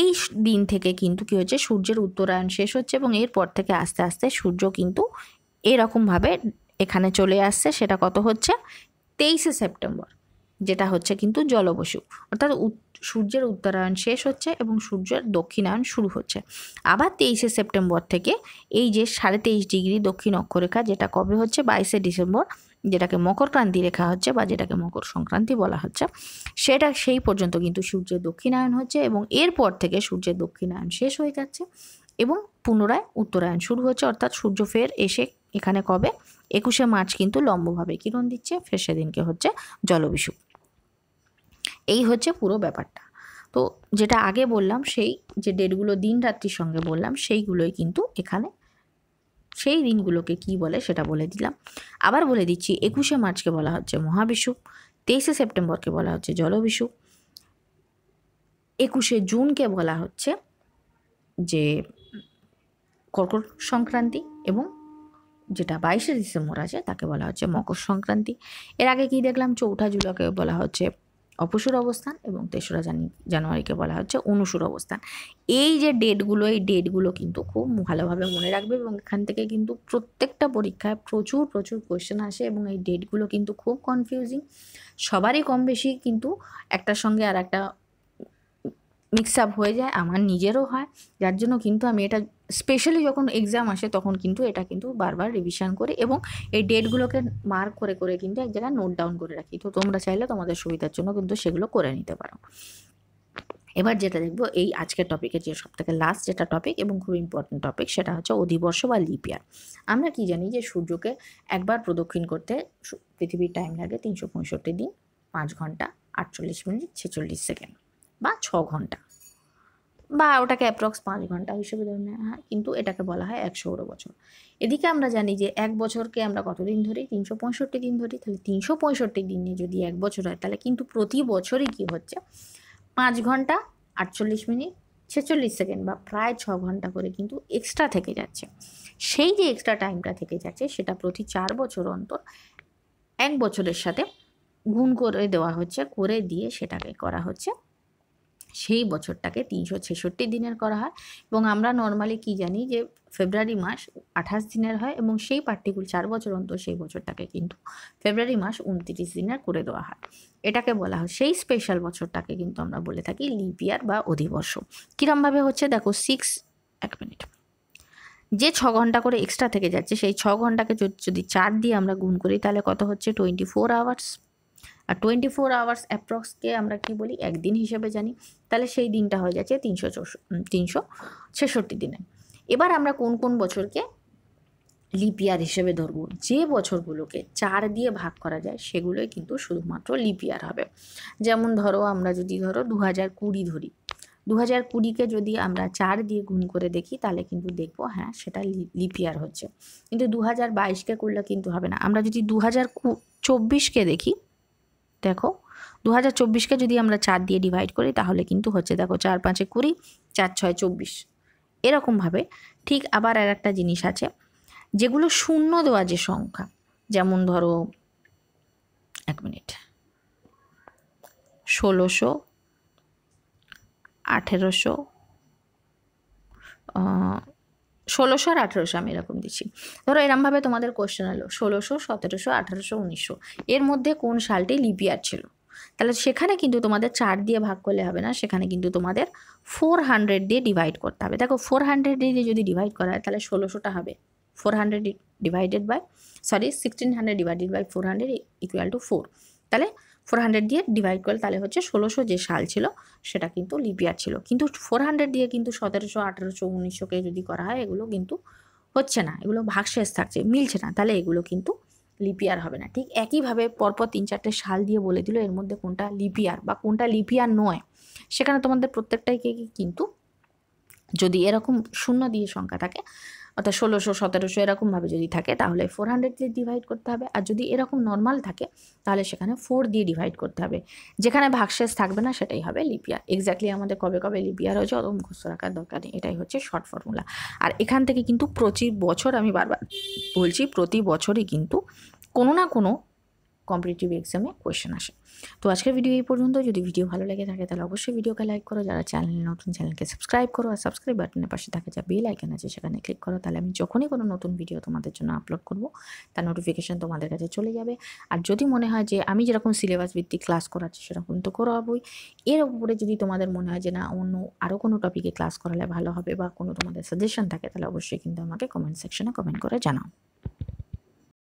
এই দিন থেকে কিন্তু কী হচ্ছে সূর্যের উত্তরায়ণ শেষ হচ্ছে এবং এরপর থেকে আস্তে আস্তে সূর্য কিন্তু এরকমভাবে এখানে চলে আসছে সেটা কত হচ্ছে তেইশে সেপ্টেম্বর যেটা হচ্ছে কিন্তু জলবসু অর্থাৎ সূর্যের উত্তরায়ণ শেষ হচ্ছে এবং সূর্যের দক্ষিণায়ন শুরু হচ্ছে আবার তেইশে সেপ্টেম্বর থেকে এই যে সাড়ে তেইশ ডিগ্রি দক্ষিণ অক্ষরেখা যেটা কবে হচ্ছে বাইশে ডিসেম্বর যেটাকে মকরক্রান্তি রেখা হচ্ছে বা যেটাকে মকর সংক্রান্তি বলা হচ্ছে সেটা সেই পর্যন্ত কিন্তু সূর্যের দক্ষিণায়ন হচ্ছে এবং এরপর থেকে সূর্যের দক্ষিণায়ন শেষ হয়ে যাচ্ছে এবং পুনরায় উত্তরায়ণ শুরু হচ্ছে অর্থাৎ সূর্য ফের এসে এখানে কবে একুশে মার্চ কিন্তু লম্বভাবে কিরণ দিচ্ছে ফের সেদিনকে হচ্ছে জলবিষুক এই হচ্ছে পুরো ব্যাপারটা তো যেটা আগে বললাম সেই যে ডেটগুলো দিন রাত্রির সঙ্গে বললাম সেইগুলোই কিন্তু এখানে সেই দিনগুলোকে কি বলে সেটা বলে দিলাম আবার বলে দিচ্ছি একুশে মার্চকে বলা হচ্ছে মহাবিষু তেইশে সেপ্টেম্বরকে বলা হচ্ছে জলবিষু একুশে জুনকে বলা হচ্ছে যে কর্কট সংক্রান্তি এবং যেটা বাইশে ডিসেম্বর আছে তাকে বলা হচ্ছে মকর সংক্রান্তি এর আগে কি দেখলাম চৌঠা জুলাকে বলা হচ্ছে অপসুর অবস্থান এবং তেসরা জানি জানুয়ারিকে বলা হচ্ছে অনুসুর অবস্থান এই যে ডেটগুলো এই ডেটগুলো কিন্তু খুব ভালোভাবে মনে রাখবে এবং এখান থেকে কিন্তু প্রত্যেকটা পরীক্ষায় প্রচুর প্রচুর কোয়েশ্চেন আসে এবং এই ডেটগুলো কিন্তু খুব কনফিউজিং সবারই কম বেশি কিন্তু একটার সঙ্গে আর একটা মিক্স আপ হয়ে যায় আমার নিজেরও হয় যার জন্য কিন্তু আমি এটা স্পেশালি যখন এক্সাম আসে তখন কিন্তু এটা কিন্তু বারবার রিভিশন করে এবং এই ডেটগুলোকে মার্ক করে করে কিন্তু এক জায়গায় নোট ডাউন করে রাখি তো তোমরা চাইলে তোমাদের সুবিধার জন্য কিন্তু সেগুলো করে নিতে পারো এবার যেটা দেখবো এই আজকের টপিকের যে সব থেকে লাস্ট যেটা টপিক এবং খুব ইম্পর্টেন্ট টপিক সেটা হচ্ছে অধিবর্ষ বা লিপিয়ার আমরা কি জানি যে সূর্যকে একবার প্রদক্ষিণ করতে পৃথিবীর টাইম লাগে তিনশো পঁয়ষট্টি দিন পাঁচ ঘন্টা আটচল্লিশ মিনিট ছেচল্লিশ সেকেন্ড বা ছ ঘন্টা বা ওটাকে অ্যাপ্রক্স পাঁচ ঘন্টা হিসেবে ধরে নেওয়া হয় কিন্তু এটাকে বলা হয় এক ষোলো বছর এদিকে আমরা জানি যে এক বছরকে আমরা কতদিন ধরি তিনশো পঁয়ষট্টি দিন ধরি তাহলে তিনশো পঁয়ষট্টি দিনে যদি এক বছর হয় তাহলে কিন্তু প্রতি বছরই কি হচ্ছে পাঁচ ঘন্টা আটচল্লিশ মিনিট ছেচল্লিশ সেকেন্ড বা প্রায় ছ ঘন্টা করে কিন্তু এক্সট্রা থেকে যাচ্ছে সেই যে এক্সট্রা টাইমটা থেকে যাচ্ছে সেটা প্রতি চার বছর অন্তর এক বছরের সাথে গুণ করে দেওয়া হচ্ছে করে দিয়ে সেটাকে করা হচ্ছে সেই বছরটাকে তিনশো ছেষট্টি দিনের করা হয় এবং আমরা নর্মালি কি জানি যে ফেব্রুয়ারি মাস আঠাশ দিনের হয় এবং সেই পার্টিকুলার চার বছর অন্তর সেই বছরটাকে কিন্তু ফেব্রুয়ারি মাস উনত্রিশ দিনের করে দেওয়া হয় এটাকে বলা হয় সেই স্পেশাল বছরটাকে কিন্তু আমরা বলে থাকি লিপিয়ার বা অধিবর্ষ কীরমভাবে হচ্ছে দেখো সিক্স এক মিনিট যে ছ ঘন্টা করে এক্সট্রা থেকে যাচ্ছে সেই ছ ঘন্টাকে যদি চার দিয়ে আমরা গুণ করি তাহলে কত হচ্ছে টোয়েন্টি ফোর আওয়ার্স আর টোয়েন্টি ফোর আওয়ার্স অ্যাপ্রক্সকে আমরা কি বলি একদিন হিসেবে জানি তাহলে সেই দিনটা হয়ে যাচ্ছে তিনশো তিনশো ছেষট্টি দিনে এবার আমরা কোন কোন বছরকে লিপিয়ার হিসেবে ধরবো যে বছরগুলোকে চার দিয়ে ভাগ করা যায় সেগুলোই কিন্তু শুধুমাত্র লিপিয়ার হবে যেমন ধরো আমরা যদি ধরো দু হাজার কুড়ি ধরি দু হাজার কুড়িকে যদি আমরা চার দিয়ে গুণ করে দেখি তাহলে কিন্তু দেখবো হ্যাঁ সেটা লিপিয়ার হচ্ছে কিন্তু দু হাজার বাইশকে করলে কিন্তু হবে না আমরা যদি দু হাজার চব্বিশকে দেখি দেখো দু হাজার চব্বিশকে যদি আমরা চার দিয়ে ডিভাইড করি তাহলে কিন্তু হচ্ছে দেখো চার পাঁচে কুড়ি চার ছয় চব্বিশ এরকমভাবে ঠিক আবার আর একটা জিনিস আছে যেগুলো শূন্য দেওয়া যে সংখ্যা যেমন ধরো এক মিনিট ষোলোশো আঠেরোশো ষোলোশো আর আঠেরোশো আমি এরকম দিচ্ছি ধরো এরমভাবে তোমাদের কোশ্চেন এলো ষোলোশো সতেরোশো আঠেরোশো উনিশশো এর মধ্যে কোন সালটি লিপিয়ার ছিল তাহলে সেখানে কিন্তু তোমাদের চার দিয়ে ভাগ করলে হবে না সেখানে কিন্তু তোমাদের ফোর হান্ড্রেড দিয়ে ডিভাইড করতে হবে দেখো ফোর হান্ড্রেড দিয়ে যদি ডিভাইড করা হয় তাহলে ষোলোশোটা হবে four hundred divided by sorry sixteen hundred divided by four hundred equal to four তাহলে ফোর হান্ড্রেড দিয়ে ডিভাইড করলে তাহলে হচ্ছে ষোলোশো যে সাল ছিল সেটা কিন্তু লিপিয়ার ছিল কিন্তু ফোর হান্ড্রেড দিয়ে কিন্তু সতেরোশো আঠেরোশো উনিশশোকে যদি করা হয় এগুলো কিন্তু হচ্ছে না এগুলো ভাগশেষ থাকছে মিলছে না তাহলে এগুলো কিন্তু লিপিয়ার হবে না ঠিক একইভাবে পরপর তিন চারটে সাল দিয়ে বলে দিল এর মধ্যে কোনটা লিপিয়ার বা কোনটা লিপিয়ার নয় সেখানে তোমাদের প্রত্যেকটাই কিন্তু যদি এরকম শূন্য দিয়ে সংখ্যা থাকে অর্থাৎ ষোলোশো সতেরোশো এরকমভাবে যদি থাকে তাহলে ফোর হান্ড্রেড দিয়ে ডিভাইড করতে হবে আর যদি এরকম নর্মাল থাকে তাহলে সেখানে ফোর দিয়ে ডিভাইড করতে হবে যেখানে ভাগশেষ থাকবে না সেটাই হবে লিপিয়ার এক্স্যাক্টলি আমাদের কবে কবে লিপিয়ার হয়েছে অত মুখস্থ রাখার দরকার নেই এটাই হচ্ছে শর্ট ফর্মুলা আর এখান থেকে কিন্তু প্রতি বছর আমি বারবার বলছি প্রতি বছরই কিন্তু কোনো না কোনো কম্পিটিটিভ এক্সামে কোয়েশন আসে তো আজকের ভিডিও এই পর্যন্ত যদি ভিডিও ভালো লেগে থাকে তাহলে অবশ্যই ভিডিওকে লাইক করো যারা চ্যানেল নতুন চ্যানেলকে সাবস্ক্রাইব করো আর সাবস্ক্রাইব বাটনের পাশে থাকে যা বেল আইকন আছে সেখানে ক্লিক করো তাহলে আমি যখনই কোনো নতুন ভিডিও তোমাদের জন্য আপলোড করব তার নোটিফিকেশান তোমাদের কাছে চলে যাবে আর যদি মনে হয় যে আমি যেরকম সিলেবাস ভিত্তিক ক্লাস করাচ্ছি সেরকম তো করাবই এর উপরে যদি তোমাদের মনে হয় যে না অন্য আরও কোনো টপিকে ক্লাস করালে ভালো হবে বা কোনো তোমাদের সাজেশন থাকে তাহলে অবশ্যই কিন্তু আমাকে কমেন্ট সেকশনে কমেন্ট করে জানাও